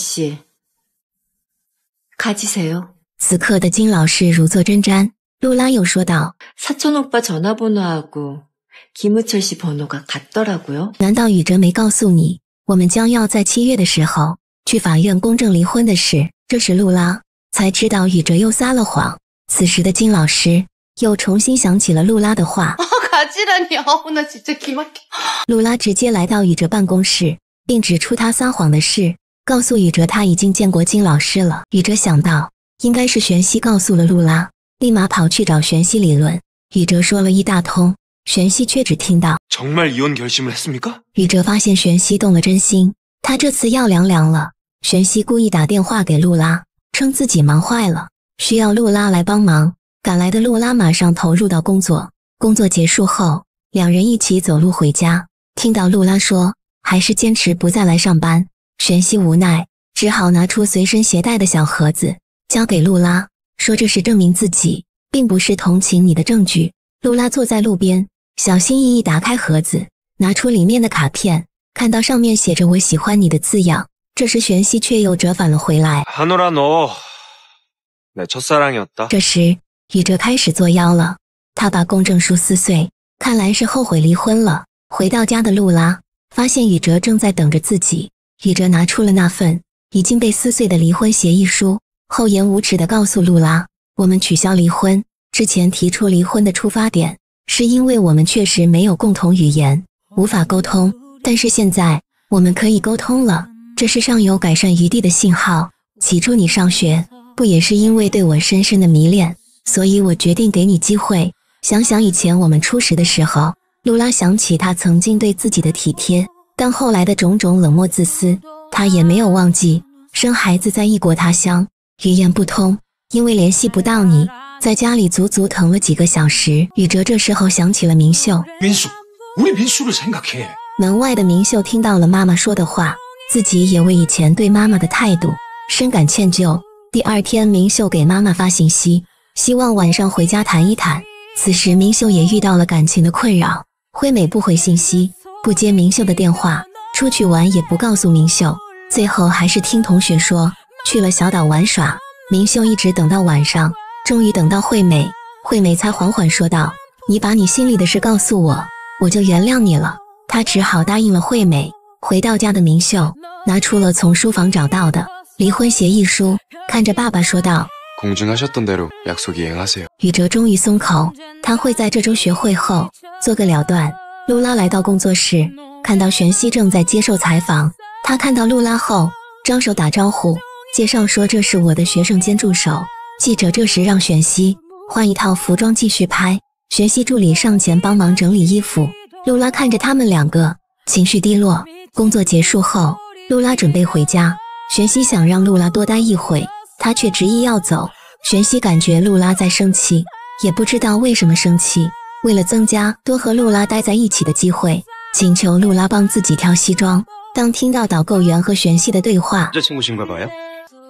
지세 요。 此刻的金老师如坐针毡。露拉又说道：“사촌오빠전화번호하 고。 ”难道宇哲没告诉你，我们将要在七月的时候去法院公证离婚的事？这时露拉才知道宇哲又撒了谎。此时的金老师又重新想起了露拉的话。露拉直接来到宇哲办公室，并指出他撒谎的事，告诉宇哲他已经见过金老师了。宇哲想到应该是玄熙告诉了露拉，立马跑去找玄熙理论。宇哲说了一大通。玄熙却只听到。宇哲发现玄熙动了真心，他这次要凉凉了。玄熙故意打电话给露拉，称自己忙坏了，需要露拉来帮忙。赶来的露拉马上投入到工作。工作结束后，两人一起走路回家，听到露拉说还是坚持不再来上班，玄熙无奈，只好拿出随身携带的小盒子，交给露拉，说这是证明自己并不是同情你的证据。露拉坐在路边。小心翼翼打开盒子，拿出里面的卡片，看到上面写着“我喜欢你”的字样。这时玄熙却又折返了回来。这时宇哲开始作妖了，他把公证书撕碎。看来是后悔离婚了。回到家的露拉发现宇哲正在等着自己。宇哲拿出了那份已经被撕碎的离婚协议书，厚颜无耻地告诉露拉：“我们取消离婚之前提出离婚的出发点。”是因为我们确实没有共同语言，无法沟通。但是现在我们可以沟通了，这是尚有改善余地的信号。起初你上学不也是因为对我深深的迷恋？所以我决定给你机会。想想以前我们初识的时候，露拉想起他曾经对自己的体贴，但后来的种种冷漠自私，他也没有忘记。生孩子在异国他乡，语言不通，因为联系不到你。在家里足足疼了几个小时，宇哲这时候想起了明秀。门外的明秀听到了妈妈说的话，自己也为以前对妈妈的态度深感歉疚。第二天，明秀给妈妈发信息，希望晚上回家谈一谈。此时，明秀也遇到了感情的困扰，辉美不回信息，不接明秀的电话，出去玩也不告诉明秀。最后还是听同学说去了小岛玩耍。明秀一直等到晚上。终于等到惠美，惠美才缓缓说道：“你把你心里的事告诉我，我就原谅你了。”他只好答应了惠美。回到家的明秀拿出了从书房找到的离婚协议书，看着爸爸说道：“宇哲终于松口，他会在这周学会后做个了断。”露拉来到工作室，看到玄熙正在接受采访，他看到露拉后招手打招呼，介绍说：“这是我的学生兼助手。”记者这时让玄熙换一套服装继续拍，玄熙助理上前帮忙整理衣服。露拉看着他们两个，情绪低落。工作结束后，露拉准备回家，玄熙想让露拉多待一会，他却执意要走。玄熙感觉露拉在生气，也不知道为什么生气。为了增加多和露拉待在一起的机会，请求露拉帮自己挑西装。当听到导购员和玄熙的对话。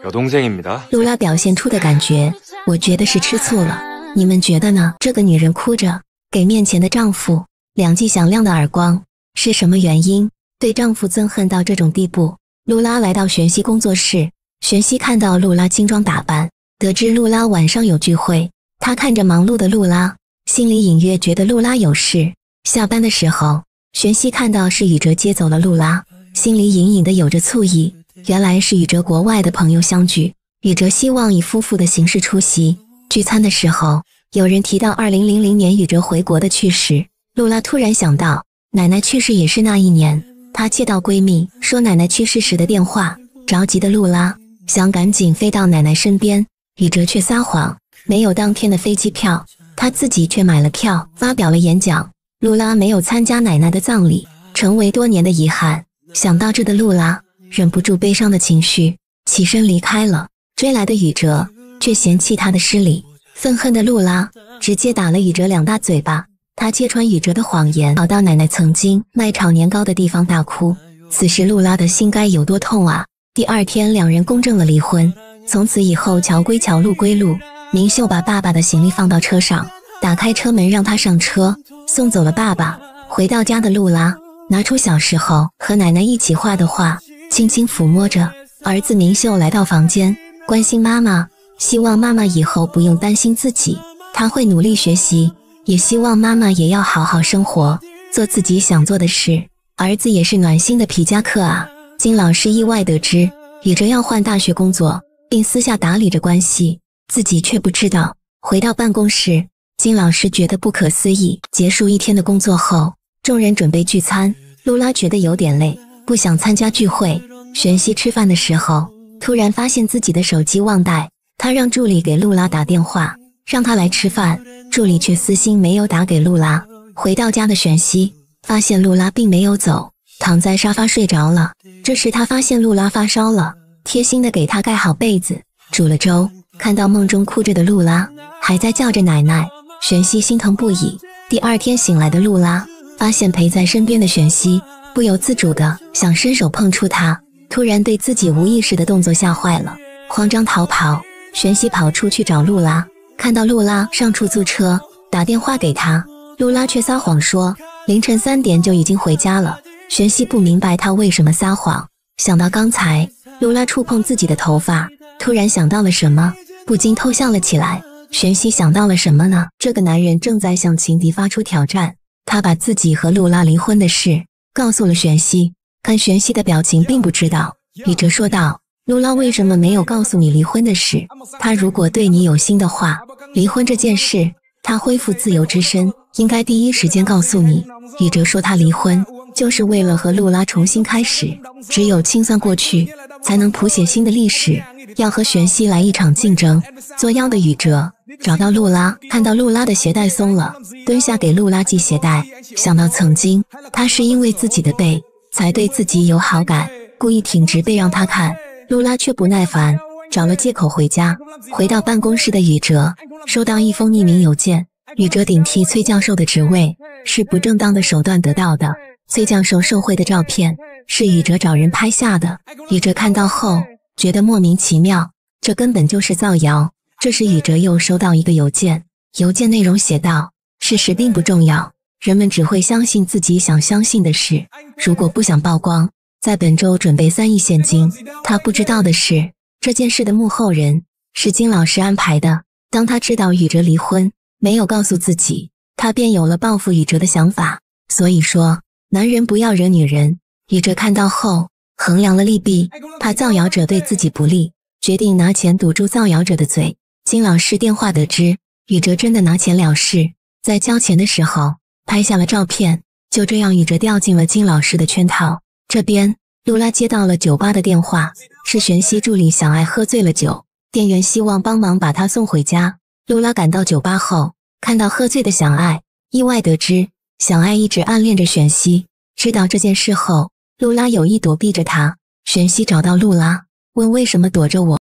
小东升입니다露拉表现出的感觉，我觉得是吃醋了。你们觉得呢？这个女人哭着给面前的丈夫两记响亮的耳光，是什么原因？对丈夫憎恨到这种地步？露拉来到玄熙工作室，玄熙看到露拉精装打扮，得知露拉晚上有聚会，她看着忙碌的露拉，心里隐约觉得露拉有事。下班的时候，玄熙看到是雨哲接走了露拉，心里隐隐的有着醋意。原来是宇哲国外的朋友相聚，宇哲希望以夫妇的形式出席聚餐的时候，有人提到2000年宇哲回国的趣事。露拉突然想到，奶奶去世也是那一年。她接到闺蜜说奶奶去世时的电话，着急的露拉想赶紧飞到奶奶身边，宇哲却撒谎，没有当天的飞机票，他自己却买了票，发表了演讲。露拉没有参加奶奶的葬礼，成为多年的遗憾。想到这的露拉。忍不住悲伤的情绪，起身离开了。追来的雨哲却嫌弃他的失礼，愤恨的露拉直接打了雨哲两大嘴巴。他揭穿雨哲的谎言，跑到奶奶曾经卖炒年糕的地方大哭。此时露拉的心该有多痛啊！第二天，两人公证了离婚。从此以后，桥归桥，路归路。明秀把爸爸的行李放到车上，打开车门让他上车，送走了爸爸。回到家的露拉拿出小时候和奶奶一起画的画。轻轻抚摸着儿子明秀来到房间，关心妈妈，希望妈妈以后不用担心自己，他会努力学习，也希望妈妈也要好好生活，做自己想做的事。儿子也是暖心的皮夹克啊！金老师意外得知李哲要换大学工作，并私下打理着关系，自己却不知道。回到办公室，金老师觉得不可思议。结束一天的工作后，众人准备聚餐，露拉觉得有点累。不想参加聚会，玄熙吃饭的时候突然发现自己的手机忘带，他让助理给露拉打电话，让他来吃饭。助理却私心没有打给露拉。回到家的玄熙发现露拉并没有走，躺在沙发睡着了。这时他发现露拉发烧了，贴心的给她盖好被子，煮了粥。看到梦中哭着的露拉，还在叫着奶奶，玄熙心疼不已。第二天醒来的露拉发现陪在身边的玄熙。不由自主地想伸手碰触他，突然对自己无意识的动作吓坏了，慌张逃跑。玄熙跑出去找露拉，看到露拉上出租车，打电话给他，露拉却撒谎说凌晨三点就已经回家了。玄熙不明白他为什么撒谎，想到刚才露拉触碰自己的头发，突然想到了什么，不禁偷笑了起来。玄熙想到了什么呢？这个男人正在向情敌发出挑战，他把自己和露拉离婚的事。告诉了玄熙，看玄熙的表情，并不知道。李哲说道：“陆拉为什么没有告诉你离婚的事？他如果对你有心的话，离婚这件事，他恢复自由之身，应该第一时间告诉你。”李哲说：“他离婚。”就是为了和露拉重新开始，只有清算过去，才能谱写新的历史。要和玄熙来一场竞争。作妖的宇哲找到露拉，看到露拉的鞋带松了，蹲下给露拉系鞋带。想到曾经，他是因为自己的背才对自己有好感，故意挺直背让他看。露拉却不耐烦，找了借口回家。回到办公室的宇哲收到一封匿名邮件，宇哲顶替崔教授的职位是不正当的手段得到的。崔教授受贿的照片是宇哲找人拍下的。宇哲看到后觉得莫名其妙，这根本就是造谣。这时，宇哲又收到一个邮件，邮件内容写道：“事实并不重要，人们只会相信自己想相信的事。如果不想曝光，在本周准备三亿现金。”他不知道的是，这件事的幕后人是金老师安排的。当他知道宇哲离婚，没有告诉自己，他便有了报复宇哲的想法。所以说。男人不要惹女人。宇哲看到后，衡量了利弊，怕造谣者对自己不利，决定拿钱堵住造谣者的嘴。金老师电话得知，宇哲真的拿钱了事。在交钱的时候，拍下了照片。就这样，宇哲掉进了金老师的圈套。这边，露拉接到了酒吧的电话，是玄熙助理小爱喝醉了酒，店员希望帮忙把他送回家。露拉赶到酒吧后，看到喝醉的小爱，意外得知。小爱一直暗恋着玄熙，知道这件事后，露拉有意躲避着他。玄熙找到露拉，问为什么躲着我。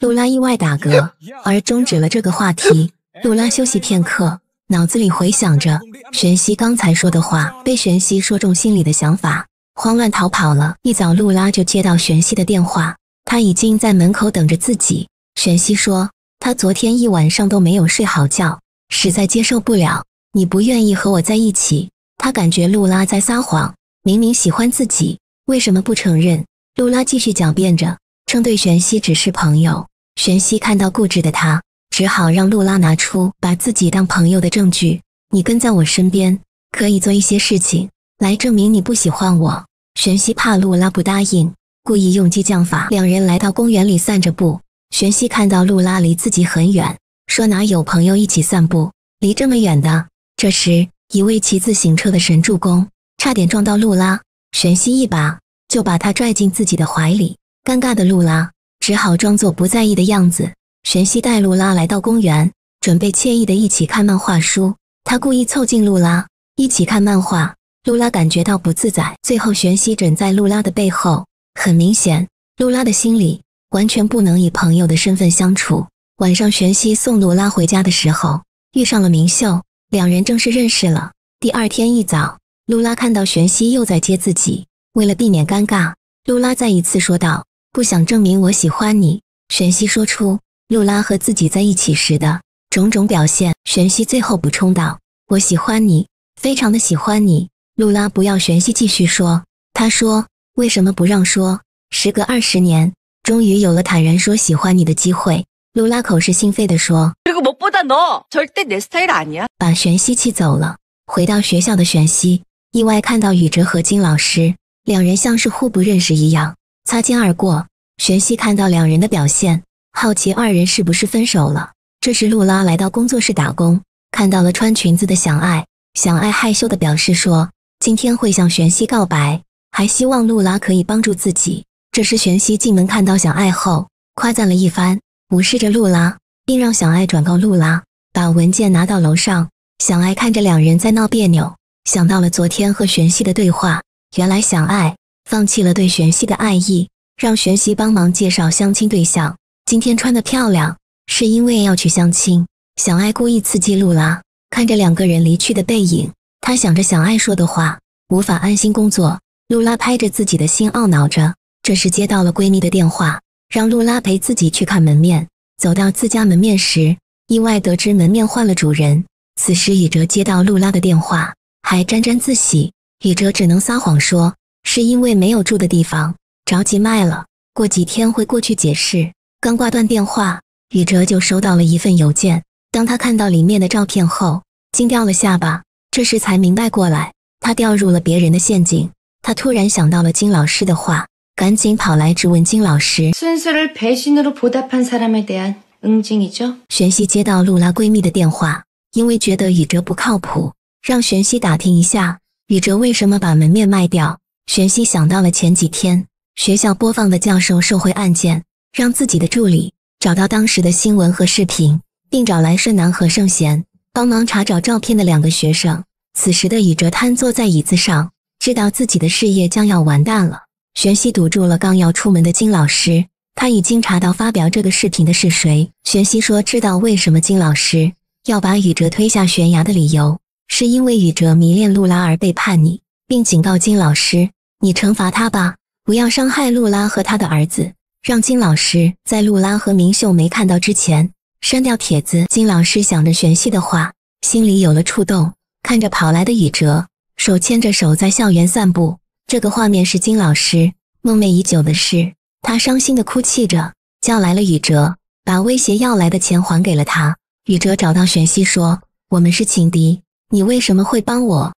露拉意外打嗝，而终止了这个话题。露拉休息片刻，脑子里回想着玄熙刚才说的话，被玄熙说中心里的想法，慌乱逃跑了。一早，露拉就接到玄熙的电话，他已经在门口等着自己。玄熙说，他昨天一晚上都没有睡好觉，实在接受不了。你不愿意和我在一起，他感觉露拉在撒谎，明明喜欢自己，为什么不承认？露拉继续狡辩着，称对玄熙只是朋友。玄熙看到固执的他，只好让露拉拿出把自己当朋友的证据。你跟在我身边，可以做一些事情来证明你不喜欢我。玄熙怕露拉不答应，故意用激将法。两人来到公园里散着步，玄熙看到露拉离自己很远，说哪有朋友一起散步，离这么远的。这时，一位骑自行车的神助攻差点撞到露拉，玄熙一把就把他拽进自己的怀里。尴尬的露拉只好装作不在意的样子。玄熙带露拉来到公园，准备惬意的一起看漫画书。他故意凑近露拉，一起看漫画。露拉感觉到不自在，最后玄熙枕在露拉的背后。很明显，露拉的心里完全不能以朋友的身份相处。晚上，玄熙送露拉回家的时候，遇上了明秀。两人正式认识了。第二天一早，露拉看到玄熙又在接自己。为了避免尴尬，露拉再一次说道：“不想证明我喜欢你。”玄熙说出露拉和自己在一起时的种种表现。玄熙最后补充道：“我喜欢你，非常的喜欢你。”露拉不要玄熙继续说，他说：“为什么不让说？时隔二十年，终于有了坦然说喜欢你的机会。”露拉口是心非地说：“这个我绝对不是你的风格。”把玄熙气走了。回到学校的玄熙，意外看到宇哲和金老师两人像是互不认识一样擦肩而过。玄熙看到两人的表现，好奇二人是不是分手了。这时，露拉来到工作室打工，看到了穿裙子的小爱。小爱害羞的表示说：“今天会向玄熙告白，还希望露拉可以帮助自己。”这时，玄熙进门看到小爱后，夸赞了一番。无视着露拉，并让小爱转告露拉，把文件拿到楼上。小爱看着两人在闹别扭，想到了昨天和玄熙的对话。原来小爱放弃了对玄熙的爱意，让玄熙帮忙介绍相亲对象。今天穿得漂亮，是因为要去相亲。小爱故意刺激露拉，看着两个人离去的背影，她想着小爱说的话，无法安心工作。露拉拍着自己的心，懊恼着。这时接到了闺蜜的电话。让露拉陪自己去看门面。走到自家门面时，意外得知门面换了主人。此时，宇哲接到露拉的电话，还沾沾自喜。宇哲只能撒谎说是因为没有住的地方，着急卖了，过几天会过去解释。刚挂断电话，宇哲就收到了一份邮件。当他看到里面的照片后，惊掉了下巴。这时才明白过来，他掉入了别人的陷阱。他突然想到了金老师的话。赶紧跑来质问金老师。순수를배신으로보답한사람에대한응징이죠玄熙接到露拉闺蜜的电话，因为觉得宇哲不靠谱，让玄熙打听一下宇哲为什么把门面卖掉。玄熙想到了前几天学校播放的教授受贿案件，让自己的助理找到当时的新闻和视频，并找来顺南和圣贤帮忙查找照片的两个学生。此时的宇哲瘫坐在椅子上，知道自己的事业将要完蛋了。玄熙堵住了刚要出门的金老师，他已经查到发表这个视频的是谁。玄熙说：“知道为什么金老师要把宇哲推下悬崖的理由，是因为宇哲迷恋露拉而背叛你，并警告金老师，你惩罚他吧，不要伤害露拉和他的儿子，让金老师在露拉和明秀没看到之前删掉帖子。”金老师想着玄熙的话，心里有了触动，看着跑来的宇哲，手牵着手在校园散步。这个画面是金老师梦寐已久的事，他伤心地哭泣着，叫来了宇哲，把威胁要来的钱还给了他。宇哲找到玄熙说：“我们是情敌，你为什么会帮我？”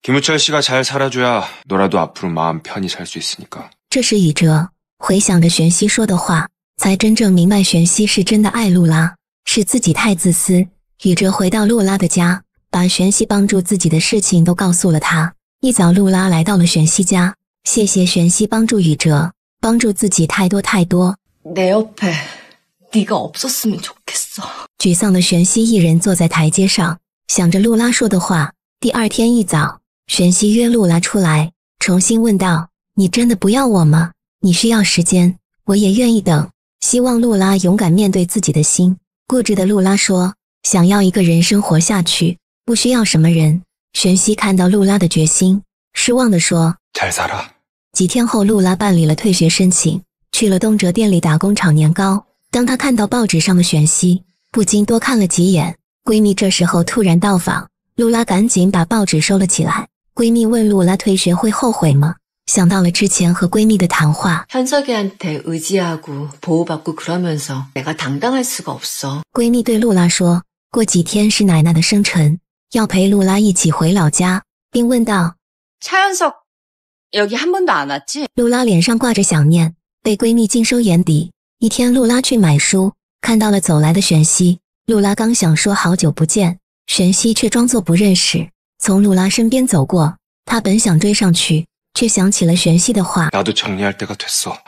这是宇哲回想着玄熙说的话，才真正明白玄熙是真的爱露拉，是自己太自私。宇哲回到露拉的家，把玄熙帮助自己的事情都告诉了他。一早，露拉来到了玄熙家。谢谢玄熙帮助宇哲，帮助自己太多太多。내옆에네가없었으면좋겠 어。 沮丧的玄熙一人坐在台阶上，想着露拉说的话。第二天一早，玄熙约露拉出来，重新问道：“你真的不要我吗？你需要时间，我也愿意等。”希望露拉勇敢面对自己的心。固执的露拉说：“想要一个人生活下去，不需要什么人。”玄熙看到露拉的决心，失望地说：“这是咋几天后，露拉办理了退学申请，去了东哲店里打工，炒年糕。当她看到报纸上的玄熙，不禁多看了几眼。闺蜜这时候突然到访，露拉赶紧把报纸收了起来。闺蜜问露拉退学会后悔吗？想到了之前和闺蜜的谈话。闺蜜对露拉说过几天是奶奶的生辰，要陪露拉一起回老家，并问道：，灿元这里一次都来过。露拉脸上挂着想念，被闺蜜尽收眼底。一天，露拉去买书，看到了走来的玄熙。露拉刚想说好久不见，玄熙却装作不认识，从露拉身边走过。他本想追上去，却想起了玄熙的话。我得整理好自己了。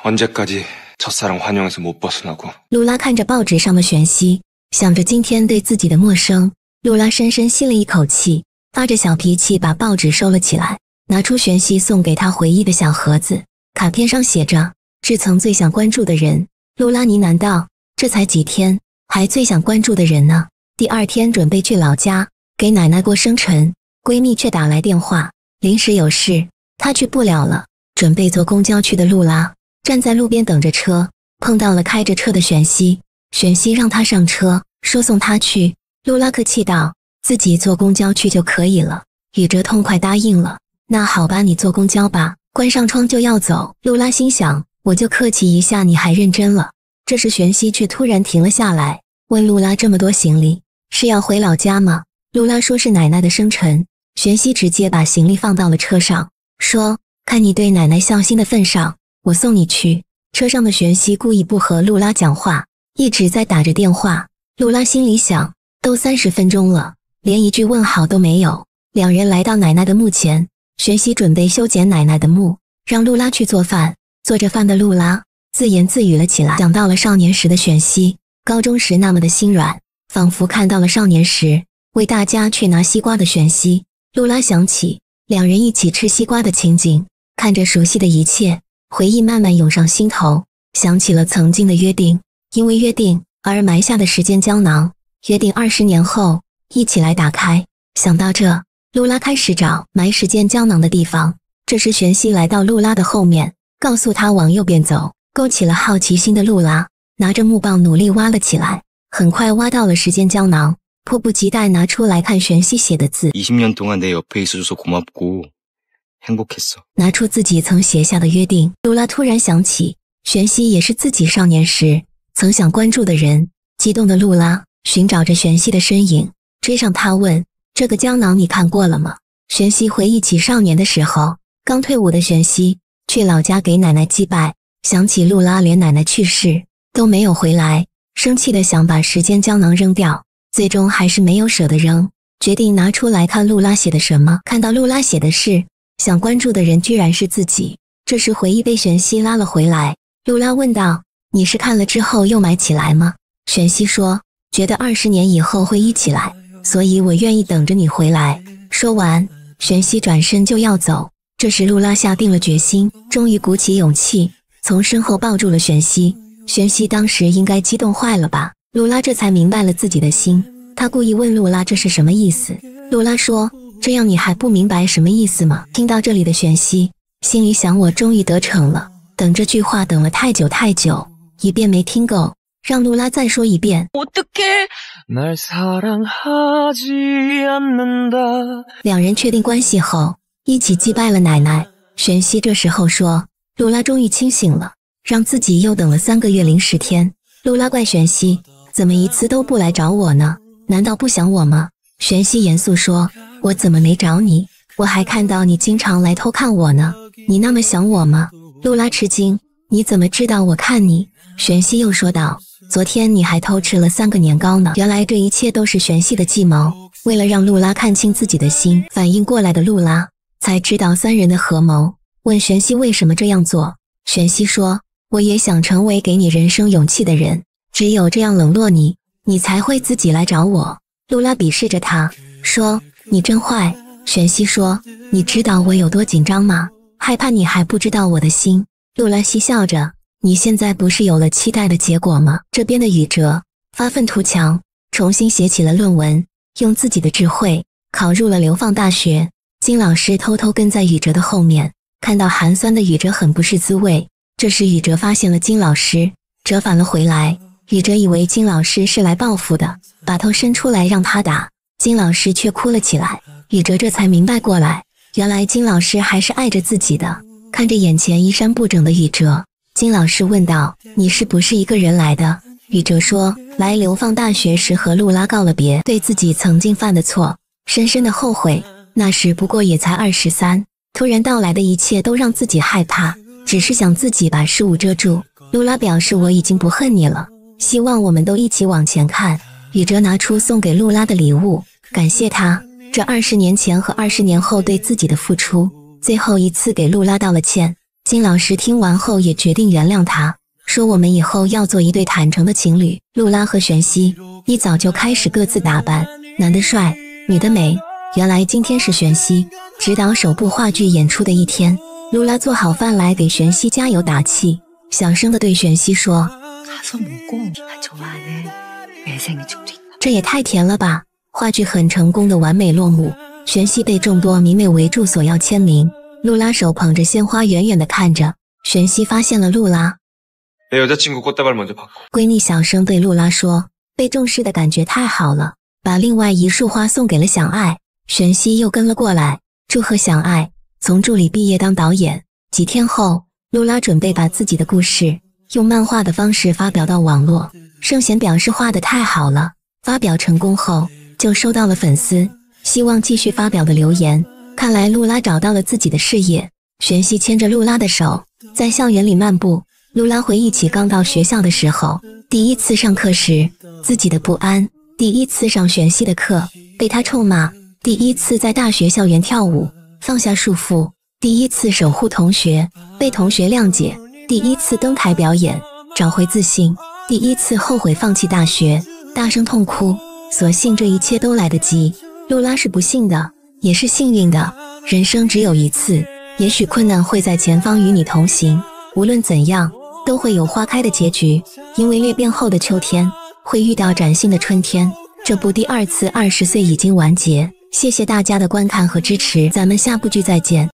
我还要继续做我的事情。露拉看着报纸上的玄熙，想着今天对自己的陌生。露拉深深吸了一口气，发着小脾气把报纸收了起来。拿出玄熙送给他回忆的小盒子，卡片上写着“志曾最想关注的人”。露拉呢喃道：“这才几天，还最想关注的人呢？”第二天准备去老家给奶奶过生辰，闺蜜却打来电话，临时有事，她去不了了。准备坐公交去的露拉站在路边等着车，碰到了开着车的玄熙，玄熙让她上车，说送她去。露拉客气道：“自己坐公交去就可以了。”宇哲痛快答应了。那好吧，你坐公交吧。关上窗就要走，露拉心想，我就客气一下，你还认真了。这时玄熙却突然停了下来，问露拉：“这么多行李是要回老家吗？”露拉说是奶奶的生辰。玄熙直接把行李放到了车上，说：“看你对奶奶孝心的份上，我送你去。”车上的玄熙故意不和露拉讲话，一直在打着电话。露拉心里想，都三十分钟了，连一句问好都没有。两人来到奶奶的墓前。玄熙准备修剪奶奶的墓，让露拉去做饭。做着饭的露拉自言自语了起来，想到了少年时的玄熙，高中时那么的心软，仿佛看到了少年时为大家去拿西瓜的玄熙。露拉想起两人一起吃西瓜的情景，看着熟悉的一切，回忆慢慢涌上心头，想起了曾经的约定，因为约定而埋下的时间胶囊，约定二十年后一起来打开。想到这。露拉开始找埋时间胶囊的地方。这时，玄熙来到露拉的后面，告诉他往右边走。勾起了好奇心的露拉，拿着木棒努力挖了起来。很快挖到了时间胶囊，迫不及待拿出来看玄熙写的字。拿出自己曾写下的约定，露拉突然想起，玄熙也是自己少年时曾想关注的人。激动的露拉寻找着玄熙的身影，追上他问。这个胶囊你看过了吗？玄熙回忆起少年的时候，刚退伍的玄熙去老家给奶奶祭拜，想起露拉连奶奶去世都没有回来，生气的想把时间胶囊扔掉，最终还是没有舍得扔，决定拿出来看露拉写的什么。看到露拉写的是想关注的人居然是自己，这时回忆被玄熙拉了回来。露拉问道：“你是看了之后又买起来吗？”玄熙说：“觉得二十年以后会一起来。”所以我愿意等着你回来。说完，玄熙转身就要走。这时，露拉下定了决心，终于鼓起勇气，从身后抱住了玄熙。玄熙当时应该激动坏了吧？露拉这才明白了自己的心。他故意问露拉：“这是什么意思？”露拉说：“这样你还不明白什么意思吗？”听到这里的玄熙心里想：“我终于得逞了。”等这句话等了太久太久，一遍没听够。让露拉再说一遍。两人确定关系后，一起击败了奶奶。玄熙这时候说，露拉终于清醒了，让自己又等了三个月零十天。露拉怪玄熙怎么一次都不来找我呢？难道不想我吗？玄熙严肃说，我怎么没找你？我还看到你经常来偷看我呢。你那么想我吗？露拉吃惊，你怎么知道我看你？玄熙又说道。昨天你还偷吃了三个年糕呢！原来这一切都是玄熙的计谋，为了让露拉看清自己的心。反应过来的露拉才知道三人的合谋，问玄熙为什么这样做。玄熙说：“我也想成为给你人生勇气的人，只有这样冷落你，你才会自己来找我。”露拉鄙视着他说：“你真坏。”玄熙说：“你知道我有多紧张吗？害怕你还不知道我的心。”露拉嬉笑着。你现在不是有了期待的结果吗？这边的宇哲发愤图强，重新写起了论文，用自己的智慧考入了流放大学。金老师偷偷跟在宇哲的后面，看到寒酸的宇哲很不是滋味。这时，宇哲发现了金老师，折返了回来。宇哲以为金老师是来报复的，把头伸出来让他打。金老师却哭了起来。宇哲这才明白过来，原来金老师还是爱着自己的。看着眼前衣衫不整的宇哲。金老师问道：“你是不是一个人来的？”宇哲说：“来流放大学时和露拉告了别，对自己曾经犯的错深深的后悔。那时不过也才二十三，突然到来的一切都让自己害怕，只是想自己把事物遮住。”露拉表示：“我已经不恨你了，希望我们都一起往前看。”宇哲拿出送给露拉的礼物，感谢他这二十年前和二十年后对自己的付出，最后一次给露拉道了歉。金老师听完后也决定原谅他，说：“我们以后要做一对坦诚的情侣。”露拉和玄熙一早就开始各自打扮，男的帅，女的美。原来今天是玄熙指导首部话剧演出的一天。露拉做好饭来给玄熙加油打气，小声的对玄熙说：“这也太甜了吧！”话剧很成功的完美落幕，玄熙被众多迷妹围住索要签名。露拉手捧着鲜花，远远的看着玄熙。发现了露拉，闺蜜小声对露拉说：“被重视的感觉太好了。”把另外一束花送给了小爱。玄熙又跟了过来，祝贺小爱从助理毕业当导演。几天后，露拉准备把自己的故事用漫画的方式发表到网络。圣贤表示画的太好了。发表成功后，就收到了粉丝希望继续发表的留言。看来露拉找到了自己的事业。玄熙牵着露拉的手，在校园里漫步。露拉回忆起刚到学校的时候，第一次上课时自己的不安，第一次上玄熙的课被他臭骂，第一次在大学校园跳舞放下束缚，第一次守护同学被同学谅解，第一次登台表演找回自信，第一次后悔放弃大学大声痛哭。所幸这一切都来得及。露拉是不幸的。也是幸运的，人生只有一次，也许困难会在前方与你同行，无论怎样，都会有花开的结局，因为裂变后的秋天会遇到崭新的春天。这部第二次二十岁已经完结，谢谢大家的观看和支持，咱们下部剧再见。